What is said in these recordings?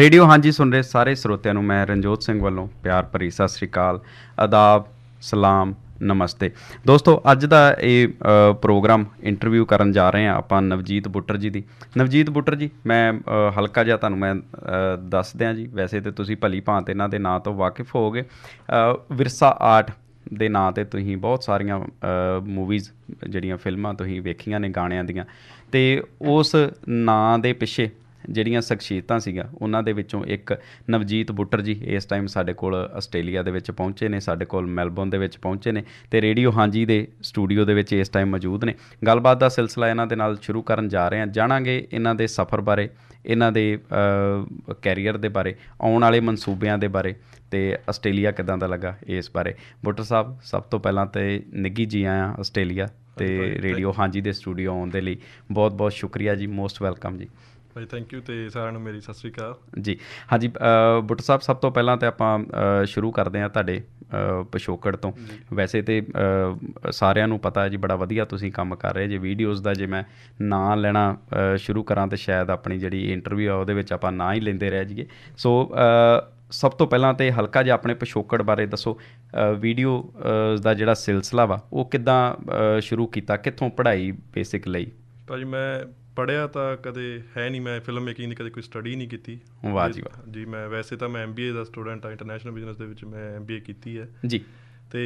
radio ਹਾਂਜੀ ਸੁਣ ਰਹੇ ਸਾਰੇ ਸਰੋਤਿਆਂ ਨੂੰ ਮੈਂ ਰਣਜੋਤ ਸਿੰਘ ਵੱਲੋਂ ਪਿਆਰ ਭਰੀ ਸਤਿ ਸ੍ਰੀ ਅਕਾਲ ਆਦਾਬ ਸਲਾਮ ਨਮਸਤੇ ਦੋਸਤੋ ਅੱਜ ਦਾ ਇਹ ਪ੍ਰੋਗਰਾਮ ਇੰਟਰਵਿਊ ਕਰਨ ਜਾ ਰਹੇ ਆ ਆਪਾਂ ਨਵਜੀਤ ਬੁੱਟਰ ਜੀ ਦੀ ਨਵਜੀਤ ਬੁੱਟਰ ਜੀ ਮੈਂ ਹਲਕਾ ਜਿਹਾ ਤੁਹਾਨੂੰ ਮੈਂ ਦੱਸ ਦਿਆਂ ਜੀ ਵੈਸੇ ਤੇ ਤੁਸੀਂ ਭਲੀ ਭਾਂਤ ਇਹਨਾਂ ਦੇ ਨਾਂ ਤੋਂ ਵਾਕਿਫ ਹੋਗੇ ਵਿਰਸਾ ਆਰਟ ਦੇ ਨਾਂ ਤੇ ਤੁਸੀਂ ਬਹੁਤ ਸਾਰੀਆਂ ਮੂਵੀਜ਼ ਜਿਹੜੀਆਂ ਫਿਲਮਾਂ ਤੁਸੀਂ ਵੇਖੀਆਂ ਨੇ ਗਾਣਿਆਂ ਦੀਆਂ ਤੇ ਉਸ ਨਾਂ ਦੇ ਪਿੱਛੇ ਜਿਹੜੀਆਂ ਸ਼ਖਸੀਅਤਾਂ ਸੀਗਾ ਉਹਨਾਂ ਦੇ ਵਿੱਚੋਂ ਇੱਕ ਨਵਜੀਤ ਬੁੱਟਰ ਜੀ ਇਸ ਟਾਈਮ ਸਾਡੇ ਕੋਲ ਆਸਟ੍ਰੇਲੀਆ ਦੇ ਵਿੱਚ ਪਹੁੰਚੇ ਨੇ ਸਾਡੇ ਕੋਲ ਮੈਲਬੌਰਨ ਦੇ ਵਿੱਚ ਪਹੁੰਚੇ ਨੇ ਤੇ ਰੇਡੀਓ ਹਾਂਜੀ ਦੇ ਸਟੂਡੀਓ ਦੇ ਵਿੱਚ ਇਸ ਟਾਈਮ ਮੌਜੂਦ ਨੇ ਗੱਲਬਾਤ ਦਾ ਸਿਲਸਿਲਾ ਇਹਨਾਂ ਦੇ ਨਾਲ ਸ਼ੁਰੂ ਕਰਨ ਜਾ ਰਹੇ ਹਾਂ ਜਾਣਾਂਗੇ ਇਹਨਾਂ ਦੇ ਸਫ਼ਰ ਬਾਰੇ ਇਹਨਾਂ ਦੇ ਕੈਰੀਅਰ ਦੇ ਬਾਰੇ ਆਉਣ ਵਾਲੇ ਮਨਸੂਬਿਆਂ ਦੇ ਬਾਰੇ ਤੇ ਆਸਟ੍ਰੇਲੀਆ ਕਿਦਾਂ ਦਾ ਲੱਗਾ ਇਸ ਬਾਰੇ ਬੁੱਟਰ ਸਾਹਿਬ ਸਭ ਤੋਂ ਪਹਿਲਾਂ ਤੇ ਨਿੱਗੀ ਜੀ ਆਇਆ ਆਸਟ੍ਰੇਲੀਆ ਤੇ ਰੇਡੀਓ ਹਾਂਜੀ ਦੇ ਸਟੂਡੀਓ ਆਉਣ ਦੇ ਲਈ ਬਹੁਤ ਬਹੁਤ ਸ਼ੁਕਰੀਆ ਜੀ ਮੋਸਟ ਵੈਲਕਮ ਜੀ ਭਾਈ ਥੈਂਕ ਯੂ ਤੇ ਸਾਰਿਆਂ ਨੂੰ ਮੇਰੀ ਸਤਿ ਸ੍ਰੀ ਅਕਾਲ ਜੀ ਹਾਂਜੀ ਬੁੱਟ ਸਾਹਿਬ ਸਭ ਤੋਂ ਪਹਿਲਾਂ ਤੇ ਆਪਾਂ ਸ਼ੁਰੂ ਕਰਦੇ ਹਾਂ ਤੁਹਾਡੇ ਪਿਸ਼ੋਕੜ ਤੋਂ ਵੈਸੇ ਤੇ ਸਾਰਿਆਂ ਨੂੰ ਪਤਾ ਹੈ ਜੀ ਬੜਾ ਵਧੀਆ ਤੁਸੀਂ ਕੰਮ ਕਰ ਰਹੇ ਜੇ ਵੀਡੀਓਜ਼ ਦਾ ਜੇ ਮੈਂ ਨਾਂ ਲੈਣਾ ਸ਼ੁਰੂ ਕਰਾਂ ਤੇ ਸ਼ਾਇਦ ਆਪਣੀ ਜਿਹੜੀ ਇੰਟਰਵਿਊ ਆ ਉਹਦੇ ਵਿੱਚ ਆਪਾਂ ਨਾਂ ਹੀ ਲੈਂਦੇ ਰਹਿ ਜਾਈਏ ਸੋ ਸਭ ਤੋਂ ਪਹਿਲਾਂ ਤੇ ਹਲਕਾ ਜਿਹਾ ਆਪਣੇ ਪਿਸ਼ੋਕੜ ਬਾਰੇ ਦੱਸੋ ਵੀਡੀਓ ਦਾ ਜਿਹੜਾ ਸਿਲਸਿਲਾ ਵਾ ਉਹ ਕਿਦਾਂ ਸ਼ੁਰੂ ਕੀਤਾ ਕਿੱਥੋਂ ਪੜ੍ਹਾਈ ਬੇਸਿਕ ਲਈ ਭਾਜੀ ਮੈਂ ਪੜਿਆ ਤਾਂ ਕਦੇ ਹੈ ਨਹੀਂ ਮੈਂ ਫਿਲਮ ਮੇਕਿੰਗ ਦੀ ਕਦੇ ਕੋਈ ਸਟੱਡੀ ਨਹੀਂ ਕੀਤੀ ਵਾਹ ਜੀ ਵਾਹ ਜੀ ਮੈਂ ਵੈਸੇ ਤਾਂ ਮੈਂ ਐਮਬੀਏ ਦਾ ਸਟੂਡੈਂਟ ਆ ਇੰਟਰਨੈਸ਼ਨਲ ਬਿਜ਼ਨਸ ਦੇ ਵਿੱਚ ਮੈਂ ਐਮਬੀਏ ਕੀਤੀ ਹੈ ਜੀ ਤੇ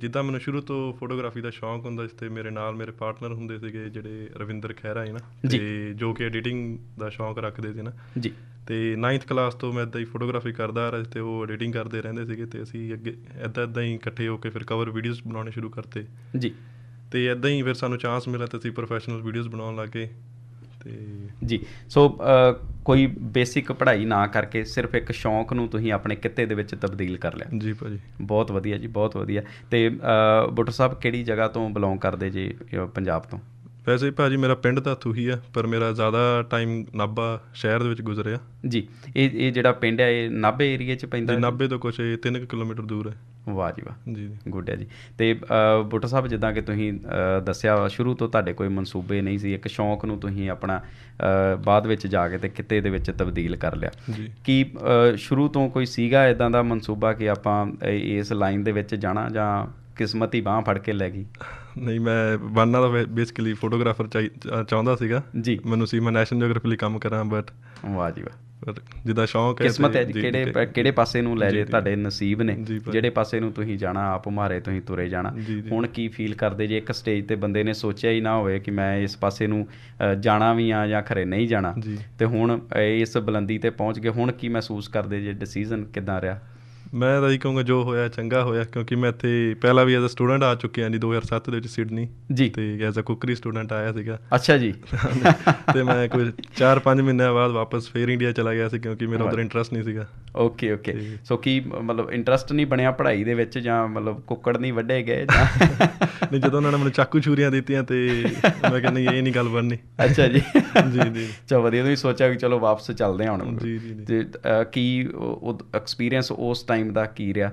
ਜਿੱਦਾਂ ਮੈਨੂੰ ਸ਼ੁਰੂ ਤੋਂ ਫੋਟੋਗ੍ਰਾਫੀ ਦਾ ਸ਼ੌਂਕ ਹੁੰਦਾ ਸੀ ਤੇ ਮੇਰੇ ਨਾਲ ਮੇਰੇ ਪਾਰਟਨਰ ਹੁੰਦੇ ਸੀਗੇ ਜਿਹੜੇ ਰਵਿੰਦਰ ਖਹਿਰਾ ਹੈ ਨਾ ਤੇ ਜੋ ਕਿ ਐਡੀਟਿੰਗ ਦਾ ਸ਼ੌਂਕ ਰੱਖਦੇ ਸੀ ਨਾ ਜੀ ਤੇ 9th ਕਲਾਸ ਤੋਂ ਮੈਂ ਇਦਾਂ ਹੀ ਫੋਟੋਗ੍ਰਾਫੀ ਕਰਦਾ ਆ ਰਿਹਾ ਤੇ ਉਹ ਐਡੀਟਿੰਗ ਕਰਦੇ ਰਹਿੰਦੇ ਸੀਗੇ ਤੇ ਅਸੀਂ ਅੱਗੇ ਇਦਾਂ ਇਦਾਂ ਹੀ ਇਕੱਠੇ ਹੋ ਕੇ ਫਿਰ ਕਵਰ ਵੀਡੀਓਜ਼ ਬਣਾਉਣੇ ਸ਼ੁਰੂ ਕਰਤੇ ਜੀ ਤੇ ਇਦਾਂ ਹੀ ਫਿਰ ਸਾਨੂੰ ਚਾਂਸ ਮਿਲਿਆ ਤੇ ਅਸੀਂ ਪ੍ਰੋਫੈਸ਼ਨਲ ਵੀਡੀਓਜ਼ ਬਣਾਉਣ ਲੱਗੇ ਤੇ ਜੀ ਸੋ ਕੋਈ ਬੇਸਿਕ ਪੜ੍ਹਾਈ ਨਾ ਕਰਕੇ ਸਿਰਫ ਇੱਕ ਸ਼ੌਂਕ ਨੂੰ ਤੁਸੀਂ ਆਪਣੇ ਕਿੱਤੇ ਦੇ ਵਿੱਚ ਤਬਦੀਲ ਕਰ ਲਿਆ ਜੀ ਭਾਜੀ ਬਹੁਤ ਵਧੀਆ ਜੀ ਬਹੁਤ ਵਧੀਆ ਤੇ ਬੁੱਟਰ ਸਾਹਿਬ ਕਿਹੜੀ ਜਗ੍ਹਾ ਤੋਂ ਬਿਲੋਂਗ ਕਰਦੇ ਜੀ ਪੰਜਾਬ ਤੋਂ ਵੈਸੇ ਭਾਜੀ ਮੇਰਾ ਪਿੰਡ ਤਾਂ ਹੀ ਆ ਪਰ ਮੇਰਾ ਜ਼ਿਆਦਾ ਟਾਈਮ ਨਾਬਾ ਸ਼ਹਿਰ ਦੇ ਵਿੱਚ ਗੁਜ਼ਰਿਆ ਜੀ ਇਹ ਇਹ ਜਿਹੜਾ ਪਿੰਡ ਹੈ ਇਹ ਨਾਬੇ ਏਰੀਆ 'ਚ ਪੈਂਦਾ ਜੀ ਨਾਬੇ ਤੋਂ ਕੁਝ 3 ਕਿਲੋਮੀਟਰ ਦੂਰ ਹੈ ਵਾਹ ਜੀ ਵਾਹ ਜੀ ਗੁੱਡ ਹੈ ਜੀ ਤੇ ਬੁੱਟਾ ਸਾਹਿਬ ਜਿੱਦਾਂ ਕਿ ਤੁਸੀਂ ਦੱਸਿਆ ਸ਼ੁਰੂ ਤੋਂ ਤੁਹਾਡੇ ਕੋਈ ਮਨਸੂਬੇ ਨਹੀਂ ਸੀ ਇੱਕ ਸ਼ੌਂਕ ਨੂੰ ਤੁਸੀਂ ਆਪਣਾ ਬਾਅਦ ਵਿੱਚ ਜਾ ਕੇ ਤੇ ਕਿਤੇ ਦੇ ਵਿੱਚ ਤਬਦੀਲ ਕਰ ਲਿਆ ਕੀ ਸ਼ੁਰੂ ਤੋਂ ਕੋਈ ਸੀਗਾ ਇਦਾਂ ਦਾ ਮਨਸੂਬਾ ਕਿ ਆਪਾਂ ਇਸ ਲਾਈਨ ਦੇ ਵਿੱਚ ਜਾਣਾ ਜਾਂ ਕਿਸਮਤ ਹੀ ਬਾਹ ਫੜ ਕੇ ਲੈ ਗਈ ਨਹੀਂ ਮੈਂ ਬੰਨਾ ਦਾ ਬੇਸਿਕਲੀ ਫੋਟੋਗ੍ਰਾਫਰ ਚਾਹੁੰਦਾ ਸੀਗਾ ਜੀ ਮੈਨੂੰ ਸੀ ਮੈਂ ਨੈਸ਼ਨਲ ਜੀਓਗ੍ਰਾਫੀ ਲਈ ਕੰਮ ਕਰਾਂ ਬਟ ਵਾਹ ਜੀ ਵਾਹ ਜਿਹਦਾ ਸ਼ੌਂਕ ਹੈ ਕਿਸਮਤ ਹੈ ਕਿਹੜੇ ਕਿਹੜੇ ਪਾਸੇ ਨੂੰ ਲੈ ਜੇ ਤੁਹਾਡੇ ਨਸੀਬ ਨੇ ਜਿਹੜੇ ਪਾਸੇ ਨੂੰ ਤੁਸੀਂ ਜਾਣਾ ਆਪ ਮਾਰੇ ਤੁਸੀਂ ਤੁਰੇ ਜਾਣਾ ਹੁਣ ਕੀ ਫੀਲ ਕਰਦੇ ਜੇ ਇੱਕ ਸਟੇਜ ਤੇ ਬੰਦੇ ਨੇ ਸੋਚਿਆ ਹੀ ਨਾ ਹੋਵੇ ਕਿ ਮੈਂ ਇਸ ਪਾਸੇ ਨੂੰ ਜਾਣਾ ਵੀ ਆ ਜਾਂ ਖਰੇ ਨਹੀਂ ਜਾਣਾ ਤੇ ਹੁਣ ਇਸ ਬੁਲੰਦੀ ਤੇ ਪਹੁੰਚ ਗਏ ਹੁਣ ਕੀ ਮਹਿਸੂਸ ਕਰਦੇ ਜੇ ਡਿਸੀਜਨ ਕਿਦਾਂ ਰਿਹਾ ਮੈਂ ਤਾਂ ਇਹ ਕਹੂੰਗਾ ਜੋ ਹੋਇਆ ਚੰਗਾ ਹੋਇਆ ਕਿਉਂਕਿ ਮੈਂ ਇੱਥੇ ਪਹਿਲਾਂ ਵੀ ਐਜ਼ ਅ ਸਟੂਡੈਂਟ ਆ ਚੁੱਕਿਆ ਜੀ 2007 ਦੇ ਵਿੱਚ ਸਿਡਨੀ ਤੇ ਐਜ਼ ਅ ਕੁਕਰੀ ਸਟੂਡੈਂਟ ਆਇਆ ਸੀਗਾ ਅੱਛਾ ਜੀ ਤੇ ਮੈਂ ਕੋਈ 4-5 ਮਹੀਨਿਆਂ ਬਾਅਦ ਵਾਪਸ ਫੇਰ ਇੰਡੀਆ ਚਲਾ ਗਿਆ ਸੀ ਕਿਉਂਕਿ ਮੇਰਾ ਉਧਰ ਇੰਟਰਸਟ ਨਹੀਂ ਸੀਗਾ ਓਕੇ ਓਕੇ ਸੋ ਕੀ ਮਤਲਬ ਇੰਟਰਸਟ ਨਹੀਂ ਬਣਿਆ ਪੜ੍ਹਾਈ ਦੇ ਵਿੱਚ ਜਾਂ ਮਤਲਬ ਕੁੱਕੜ ਨਹੀਂ ਵੱਢੇ ਗਏ ਜਾਂ ਨਹੀਂ ਜਦੋਂ ਉਹਨਾਂ ਨੇ ਮੈਨੂੰ ਚਾਕੂ ਛੂਰੀਆਂ ਦਿੱਤੀਆਂ ਤੇ ਮੈਂ ਕਹਿੰਦਾ ਇਹ ਨਹੀਂ ਗੱਲ ਬਣਨੀ ਅੱਛਾ ਜੀ ਜੀ ਜੀ ਚਾ ਵਧੀਆ ਤੁਸੀਂ ਸੋਚਿਆ ਕਿ ਚਲੋ ਵਾਪਸ ਚੱਲਦੇ ਹਾਂ ਹੁਣ ਤੇ ਕੀ ਉਹ ਐਕਸਪੀਰੀਅੰਸ ਉਸ ਟਾਈਮ ਦਾ ਕੀ ਰਿਹਾ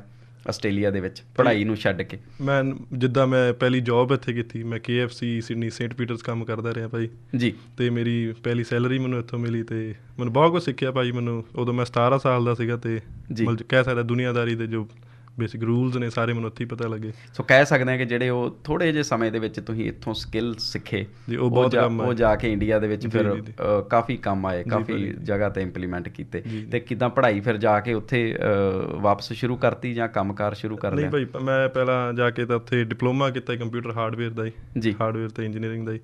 ਆਸਟ੍ਰੇਲੀਆ ਦੇ ਵਿੱਚ ਪੜ੍ਹਾਈ ਨੂੰ ਛੱਡ ਕੇ ਮੈਂ ਜਿੱਦਾਂ ਮੈਂ ਪਹਿਲੀ ਜੌਬ ਇੱਥੇ ਕੀਤੀ ਮੈਂ KFC ਸਿਡਨੀ ਸੇਂਟ ਪੀਟਰਸ ਕੰਮ ਕਰਦਾ ਰਿਹਾ ਭਾਈ ਜੀ ਤੇ ਮੇਰੀ ਪਹਿਲੀ ਸੈਲਰੀ ਮੈਨੂੰ ਇੱਥੋਂ ਮਿਲੀ ਤੇ ਮੈਨੂੰ ਬਹੁਤ ਕੁਝ ਸਿੱਖਿਆ ਭਾਈ ਮੈਨੂੰ ਉਦੋਂ ਮੈਂ 17 ਸਾਲ ਦਾ ਸੀਗਾ ਤੇ ਮਤਲਬ ਕਹਿ ਸਕਦਾ ਦੁਨੀਆਦਾਰੀ ਦੇ ਜੋ ਬੇਸਿਕ ਰੂਲਸ ਨੇ ਸਾਰੇ ਮੈਨੂੰ ਉੱਥੇ ਪਤਾ ਲੱਗੇ ਸੋ ਕਹਿ ਸਕਦੇ ਆ ਕਿ ਜਿਹੜੇ ਉਹ ਥੋੜੇ ਜੇ ਸਮੇਂ ਦੇ ਵਿੱਚ ਤੁਸੀਂ ਇੱਥੋਂ ਸਕਿੱਲ ਸਿੱਖੇ ਉਹ ਬਹੁਤ ਕੰਮ ਉਹ ਜਾ ਕੇ ਇੰਡੀਆ ਦੇ ਵਿੱਚ ਫਿਰ ਕਾਫੀ ਕੰਮ ਆਏ ਕਾਫੀ ਜਗ੍ਹਾ ਤੇ ਇੰਪਲੀਮੈਂਟ ਕੀਤੇ ਤੇ ਕਿਦਾਂ ਪੜ੍ਹਾਈ ਫਿਰ ਜਾ ਕੇ ਉੱਥੇ ਵਾਪਸ ਸ਼ੁਰੂ ਕਰਤੀ ਜਾਂ ਕੰਮਕਾਰ ਸ਼ੁਰੂ ਕਰ ਲਿਆ ਨਹੀਂ ਭਾਈ ਮੈਂ ਪਹਿਲਾਂ ਜਾ ਕੇ ਤਾਂ ਉੱਥੇ ਡਿਪਲੋਮਾ ਕੀਤਾ ਕੰਪਿਊਟਰ ਹਾਰਡਵੇਅਰ ਦਾ ਹੀ ਹਾਰਡਵੇਅਰ ਤੇ ਇੰਜੀਨੀਅਰਿੰਗ ਦਾ ਹੀ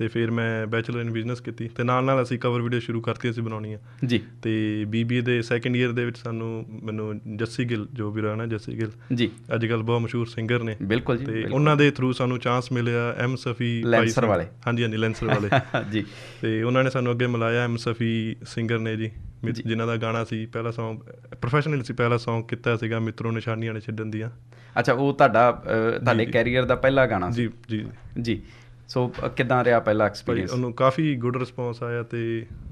ਤੇ ਫਿਰ ਮੈਂ ਬੈਚਲਰ ਇਨ ਬਿਜ਼ਨਸ ਕੀਤੀ ਤੇ ਨਾਲ ਨਾਲ ਅਸੀਂ ਕਵਰ ਵੀਡੀਓ ਸ਼ੁਰੂ ਕਰਤੀ ਅਸੀਂ ਬਣਾਉਣੀਆਂ ਜੀ ਤੇ ਬੀਬੀਏ ਦੇ ਸੈਕੰਡ ਈਅਰ ਦੇ ਵਿੱਚ ਸਾਨੂੰ ਮੈਨੂੰ ਜੱਸੀ ਗਿੱਲ ਜੋ ਵੀ ਰਹਿਣਾ ਜੱਸੀ ਗਿੱਲ ਜੀ ਅੱਜ ਕੱਲ ਬਹੁਤ ਮਸ਼ਹੂਰ ਸਿੰਗਰ ਨੇ ਬਿਲਕੁਲ ਜੀ ਤੇ ਉਹਨਾਂ ਦੇ ਥਰੂ ਸਾਨੂੰ ਚਾਂਸ ਮਿਲਿਆ ਐਮ ਸਫੀ ਲੈਂਸਰ ਵਾਲੇ ਹਾਂਜੀ ਹਾਂਜੀ ਲੈਂਸਰ ਵਾਲੇ ਜੀ ਤੇ ਉਹਨਾਂ ਨੇ ਸਾਨੂੰ ਅੱਗੇ ਮਿਲਾਇਆ ਐਮ ਸਫੀ ਸਿੰਗਰ ਨੇ ਜੀ ਜਿਨ੍ਹਾਂ ਦਾ ਗਾਣਾ ਸੀ ਪਹਿਲਾ ਸੌਂਗ ਪ੍ਰੋਫੈਸ਼ਨਲ ਸੀ ਪਹਿਲਾ ਸੌਂਗ ਕੀਤਾ ਸੀਗਾ ਮਿੱਤਰੋ ਨਿਸ਼ਾਨੀਆਂ ਨੇ ਛੱਡਣ ਦੀਆਂ ਅੱਛਾ ਉਹ ਤੁਹਾਡਾ ਤੁਹਾਡੇ ਕੈਰੀਅਰ ਦਾ ਪਹਿਲਾ ਗਾਣਾ ਸੀ ਜੀ ਜੀ ਜੀ ਸੋ ਕਿਦਾਂ ਰਿਹਾ ਪਹਿਲਾ ਐਕਸਪੀਰੀਅੰਸ ਉਹਨੂੰ ਕਾਫੀ ਗੁੱਡ ਰਿਸਪੌਂਸ ਆਇਆ ਤੇ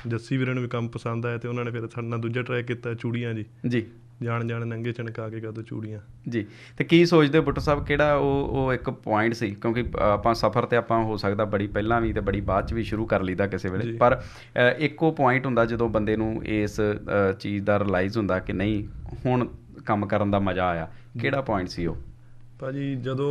ਜੱਸੀ ਵੀਰਾਂ ਨੂੰ ਵੀ ਕੰਮ ਪਸੰਦ ਆਇਆ ਤੇ ਉਹਨਾਂ ਨੇ ਫਿਰ ਸਾਡੇ ਨਾਲ ਦੂਜਾ ਟਰੈਕ ਕੀਤਾ ਚੂੜੀਆਂ ਜੀ ਜੀ ਜਾਣ ਜਾਣ ਨੰਗੇ ਚਣਕਾ ਕੇ ਕਦੋਂ ਚੂੜੀਆਂ ਜੀ ਤੇ ਕੀ ਸੋਚਦੇ ਬੁੱਟਰ ਸਾਹਿਬ ਕਿਹੜਾ ਉਹ ਉਹ ਇੱਕ ਪੁਆਇੰਟ ਸੀ ਕਿਉਂਕਿ ਆਪਾਂ ਸਫ਼ਰ ਤੇ ਆਪਾਂ ਹੋ ਸਕਦਾ ਬੜੀ ਪਹਿਲਾਂ ਵੀ ਤੇ ਬੜੀ ਬਾਅਦ ਚ ਵੀ ਸ਼ੁਰੂ ਕਰ ਲਈਦਾ ਕਿਸੇ ਵੇਲੇ ਪਰ ਇੱਕੋ ਪੁਆਇੰਟ ਹੁੰਦਾ ਜਦੋਂ ਬੰਦੇ ਨੂੰ ਇਸ ਚੀਜ਼ ਦਾ ਰਿਅਲਾਈਜ਼ ਹੁੰਦਾ ਕਿ ਨਹੀਂ ਹੁਣ ਕੰਮ ਕਰਨ ਦਾ ਮਜ਼ਾ ਆਇਆ ਕਿਹੜਾ ਪੁਆਇੰਟ ਸੀ ਉਹ ਭਾਜੀ ਜਦੋਂ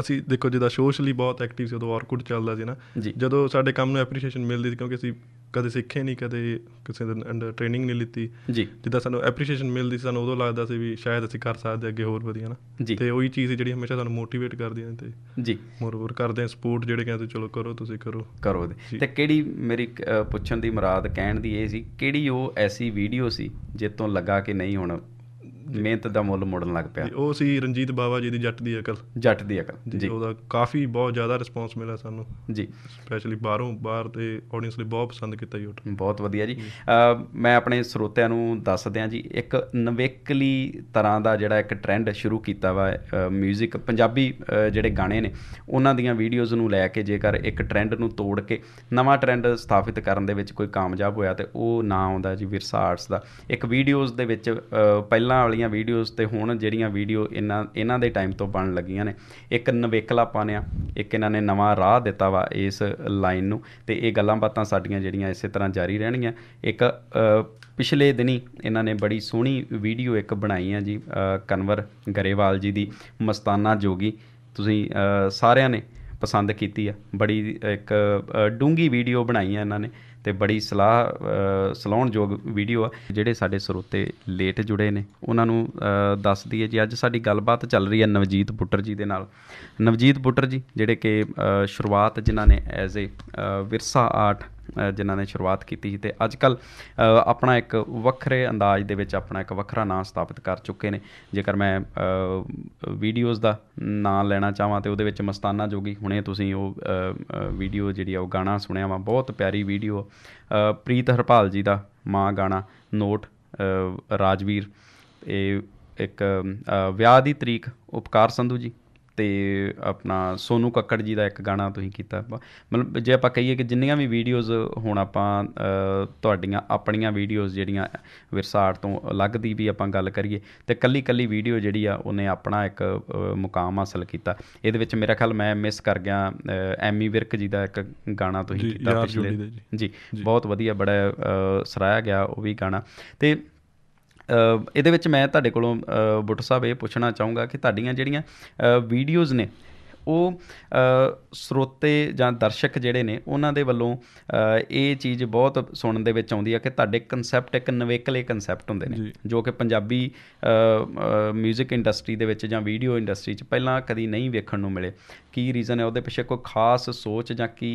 ਅਸੀਂ ਦੇਖੋ ਜਿਹਦਾ ਸੋਸ਼ਲੀ ਬਹੁਤ ਐਕਟਿਵ ਸੀ ਉਦੋਂ ਆਰਕੁਡ ਚੱਲਦਾ ਸੀ ਨਾ ਜਦੋਂ ਸਾਡੇ ਕੰਮ ਨੂੰ ਐਪਰੀਸ਼ੀਏਸ਼ਨ ਮਿਲਦੀ ਸੀ ਕਿਉਂਕਿ ਅਸੀਂ ਕਦੇ ਸਿੱਖੇ ਨਹੀਂ ਕਦੇ ਕਿਸੇ ਦੇ ਅੰਡਰ ਟ੍ਰੇਨਿੰਗ ਨਹੀਂ ਲਿੱਤੀ ਜਿੱਦਾਂ ਸਾਨੂੰ ਐਪਰੀਸ਼ੀਏਸ਼ਨ ਮਿਲਦੀ ਸੀ ਸਾਨੂੰ ਉਦੋਂ ਲੱਗਦਾ ਸੀ ਵੀ ਸ਼ਾਇਦ ਅਸੀਂ ਕਰ ਸਕਦੇ ਅੱਗੇ ਹੋਰ ਵਧੀਆ ਨਾ ਤੇ ਉਹੀ ਚੀਜ਼ ਜਿਹੜੀ ਹਮੇਸ਼ਾ ਸਾਨੂੰ ਮੋਟੀਵੇਟ ਕਰਦੀ ਹੈ ਤੇ ਜੀ ਮੋਰ ਮੋਰ ਕਰਦੇ ਆ ਸਪੋਰਟ ਜਿਹੜੇ ਕਹਿੰਦੇ ਚਲੋ ਕਰੋ ਤੁਸੀਂ ਕਰੋ ਕਰੋ ਤੇ ਕਿਹੜੀ ਮੇਰੀ ਪੁੱਛਣ ਦੀ ਮੁਰਾਦ ਕਹਿਣ ਦੀ ਇਹ ਸੀ ਕਿਹੜੀ ਉਹ ਐਸੀ ਵੀਡੀਓ ਸੀ ਜਿੱਤੋਂ ਲੱਗਾ ਕਿ ਨਹੀਂ ਹੁਣ ਮਿਹਨਤ ਦਾ ਮੁੱਲ ਮੋੜਨ ਲੱਗ ਪਿਆ ਉਹ ਸੀ ਰਣਜੀਤ ਬਾਵਾ ਜੀ ਦੀ ਜੱਟ ਦੀ ਅਕਲ ਜੱਟ ਦੀ ਅਕਲ ਜੀ ਉਹਦਾ ਕਾਫੀ ਬਹੁਤ ਜ਼ਿਆਦਾ ਰਿਸਪੌਂਸ ਮਿਲਿਆ ਸਾਨੂੰ ਜੀ ਸਪੈਸ਼ਲੀ ਬਾਹਰੋਂ ਬਾਹਰ ਤੇ ਆਡੀਅנס ਲਈ ਬਹੁਤ ਪਸੰਦ ਕੀਤਾ ਜੀ ਉਹ ਬਹੁਤ ਵਧੀਆ ਜੀ ਮੈਂ ਆਪਣੇ ਸਰੋਤਿਆਂ ਨੂੰ ਦੱਸ ਦਿਆਂ ਜੀ ਇੱਕ ਨਵੇਕਲੀ ਤਰ੍ਹਾਂ ਦਾ ਜਿਹੜਾ ਇੱਕ ਟ੍ਰੈਂਡ ਸ਼ੁਰੂ ਕੀਤਾ ਵਾ 뮤직 ਪੰਜਾਬੀ ਜਿਹੜੇ ਗਾਣੇ ਨੇ ਉਹਨਾਂ ਦੀਆਂ ਵੀਡੀਓਜ਼ ਨੂੰ ਲੈ ਕੇ ਜੇਕਰ ਇੱਕ ਟ੍ਰੈਂਡ ਨੂੰ ਤੋੜ ਕੇ ਨਵਾਂ ਟ੍ਰੈਂਡ ਸਥਾਪਿਤ ਕਰਨ ਦੇ ਵਿੱਚ ਕੋਈ ਕਾਮਯਾਬ ਹੋਇਆ ਤੇ ਉਹ ਨਾਂ ਆਉਂਦਾ ਜੀ ਵਿਰਸਾ ਆਰਟਸ ਦਾ ਇੱਕ ਵੀਡੀਓਜ਼ ਦੇ ਵਿੱਚ ਪਹਿਲਾਂ ਵਾਲੀਆਂ ਵੀਡੀਓਜ਼ ਤੇ ਹੁਣ ਜਿਹੜੀਆਂ ਵੀਡੀਓ ਇਹਨਾਂ ਇਹਨਾਂ ਦੇ ਟਾਈਮ ਤੋਂ ਬਣਨ ਲੱਗੀਆਂ ਨੇ ਇੱਕ ਨਵੇਕਲਾ ਪਾਣਿਆ ਇੱਕ ਇਹਨਾਂ ਨੇ ਨਵਾਂ ਰਾਹ ਦਿੱਤਾ ਵਾ ਇਸ ਲਾਈਨ ਨੂੰ ਤੇ ਇਹ ਗੱਲਾਂ ਬਾਤਾਂ ਸਾਡੀਆਂ ਜਿਹੜੀਆਂ ਇਸੇ ਤਰ੍ਹਾਂ ਜਾਰੀ ਰਹਿਣਗੀਆਂ ਇੱਕ ਪਿਛਲੇ ਦਿਨੀ ਇਹਨਾਂ ਨੇ ਬੜੀ ਸੋਹਣੀ ਵੀਡੀਓ ਇੱਕ ਬਣਾਈ ਆ ਜੀ ਕਨਵਰ ਗਰੇਵਾਲ ਜੀ ਦੀ ਮਸਤਾਨਾ ਜੋਗੀ ਤੁਸੀਂ ਸਾਰਿਆਂ ਨੇ ਪਸੰਦ ਕੀਤੀ ਆ ਬੜੀ ਇੱਕ ਡੂੰਗੀ ਵੀਡੀਓ ਬਣਾਈ ਆ ਇਹਨਾਂ ਨੇ ਤੇ ਬੜੀ ਸਲਾਹ ਸਲਾਉਣਯੋਗ ਵੀਡੀਓ ਆ ਜਿਹੜੇ ਸਾਡੇ ਸਰੋਤੇ ਲੇਟ ਜੁੜੇ ਨੇ ਉਹਨਾਂ ਨੂੰ ਦੱਸਦੀ ਹੈ ਜੀ ਅੱਜ ਸਾਡੀ ਗੱਲਬਾਤ ਚੱਲ ਰਹੀ ਹੈ ਨਵਜੀਤ ਪੁੱਟਰ ਜੀ ਦੇ ਨਾਲ ਨਵਜੀਤ ਪੁੱਟਰ ਜੀ ਜਿਹੜੇ ਕਿ ਸ਼ੁਰੂਆਤ ਜਿਨ੍ਹਾਂ ਨੇ ਐਜ਼ ਏ ਵਿਰਸਾ ਆਰਟ ਜਿਨ੍ਹਾਂ ਨੇ ਸ਼ੁਰੂਆਤ ਕੀਤੀ ਸੀ ਤੇ ਅੱਜ ਕੱਲ ਆਪਣਾ ਇੱਕ ਵੱਖਰੇ ਅੰਦਾਜ਼ ਦੇ ਵਿੱਚ ਆਪਣਾ ਇੱਕ ਵੱਖਰਾ ਨਾਂ ਸਥਾਪਿਤ ਕਰ ਚੁੱਕੇ ਨੇ ਜੇਕਰ ਮੈਂ ਵੀਡੀਓਜ਼ ਦਾ ਨਾਂ ਲੈਣਾ ਚਾਹਾਂ ਤੇ ਉਹਦੇ ਵਿੱਚ ਮਸਤਾਨਾ ਜੋਗੀ ਹੁਣੇ ਤੁਸੀਂ ਉਹ ਵੀਡੀਓ ਜਿਹੜੀ ਆ ਉਹ ਗਾਣਾ ਸੁਣਿਆ ਵਾ ਬਹੁਤ ਪਿਆਰੀ ਵੀਡੀਓ ਪ੍ਰੀਤ ਹਰਪਾਲ ਜੀ ਦਾ ਮਾਂ ਗਾਣਾ ਨੋਟ ਰਾਜਵੀਰ ਇਹ ਇੱਕ ਵਿਆਹ ਦੀ ਤਰੀਕ ਉਪਕਾਰ ਸੰਧੂ ਜੀ ਤੇ ਆਪਣਾ ਸੋਨੂ ਕੱਕੜ ਜੀ ਦਾ ਇੱਕ ਗਾਣਾ ਤੁਸੀਂ ਕੀਤਾ ਮਤਲਬ ਜੇ ਆਪਾਂ ਕਹੀਏ ਕਿ ਜਿੰਨੀਆਂ ਵੀ ਵੀਡੀਓਜ਼ ਹੁਣ ਆਪਾਂ ਤੁਹਾਡੀਆਂ ਆਪਣੀਆਂ ਵੀਡੀਓਜ਼ ਜਿਹੜੀਆਂ ਵਿਰਸਾਰ ਤੋਂ ਅਲੱਗ ਦੀ ਵੀ ਆਪਾਂ ਗੱਲ ਕਰੀਏ ਤੇ ਕੱਲੀ ਕੱਲੀ ਵੀਡੀਓ ਜਿਹੜੀ ਆ ਉਹਨੇ ਆਪਣਾ ਇੱਕ ਮੁਕਾਮ ਹਾਸਲ ਕੀਤਾ ਇਹਦੇ ਵਿੱਚ ਮੇਰਾ ਖਿਆਲ ਮੈਂ ਮਿਸ ਕਰ ਗਿਆ ਐਮੀ ਵਿਰਕ ਜੀ ਦਾ ਇੱਕ ਗਾਣਾ ਤੁਸੀਂ ਕੀਤਾ ਪਿਛਲੇ ਜੀ ਬਹੁਤ ਵਧੀਆ ਬੜਾ ਸਰਾਇਆ ਗਿਆ ਉਹ ਵੀ ਗਾਣਾ ਤੇ ਇਹਦੇ ਵਿੱਚ ਮੈਂ ਤੁਹਾਡੇ ਕੋਲੋਂ ਬੁੱਟ ਸਾਹਿਬ ਇਹ ਪੁੱਛਣਾ ਚਾਹੂੰਗਾ ਕਿ ਤੁਹਾਡੀਆਂ ਜਿਹੜੀਆਂ ਵੀਡੀਓਜ਼ ਨੇ ਉਹ ਸਰੋਤੇ ਜਾਂ ਦਰਸ਼ਕ ਜਿਹੜੇ ਨੇ ਉਹਨਾਂ ਦੇ ਵੱਲੋਂ ਇਹ ਚੀਜ਼ ਬਹੁਤ ਸੁਣਨ ਦੇ ਵਿੱਚ ਆਉਂਦੀ ਆ ਕਿ ਤੁਹਾਡੇ ਕਨਸੈਪਟ ਇੱਕ ਨਵੇਕਲੇ ਕਨਸੈਪਟ ਹੁੰਦੇ ਨੇ ਜੋ ਕਿ ਪੰਜਾਬੀ 뮤직 ਇੰਡਸਟਰੀ ਦੇ ਵਿੱਚ ਜਾਂ ਵੀਡੀਓ ਇੰਡਸਟਰੀ 'ਚ ਪਹਿਲਾਂ ਕਦੀ ਨਹੀਂ ਵੇਖਣ ਨੂੰ ਮਿਲੇ ਕੀ ਰੀਜ਼ਨ ਹੈ ਉਹਦੇ ਪਿੱਛੇ ਕੋਈ ਖਾਸ ਸੋਚ ਜਾਂ ਕੀ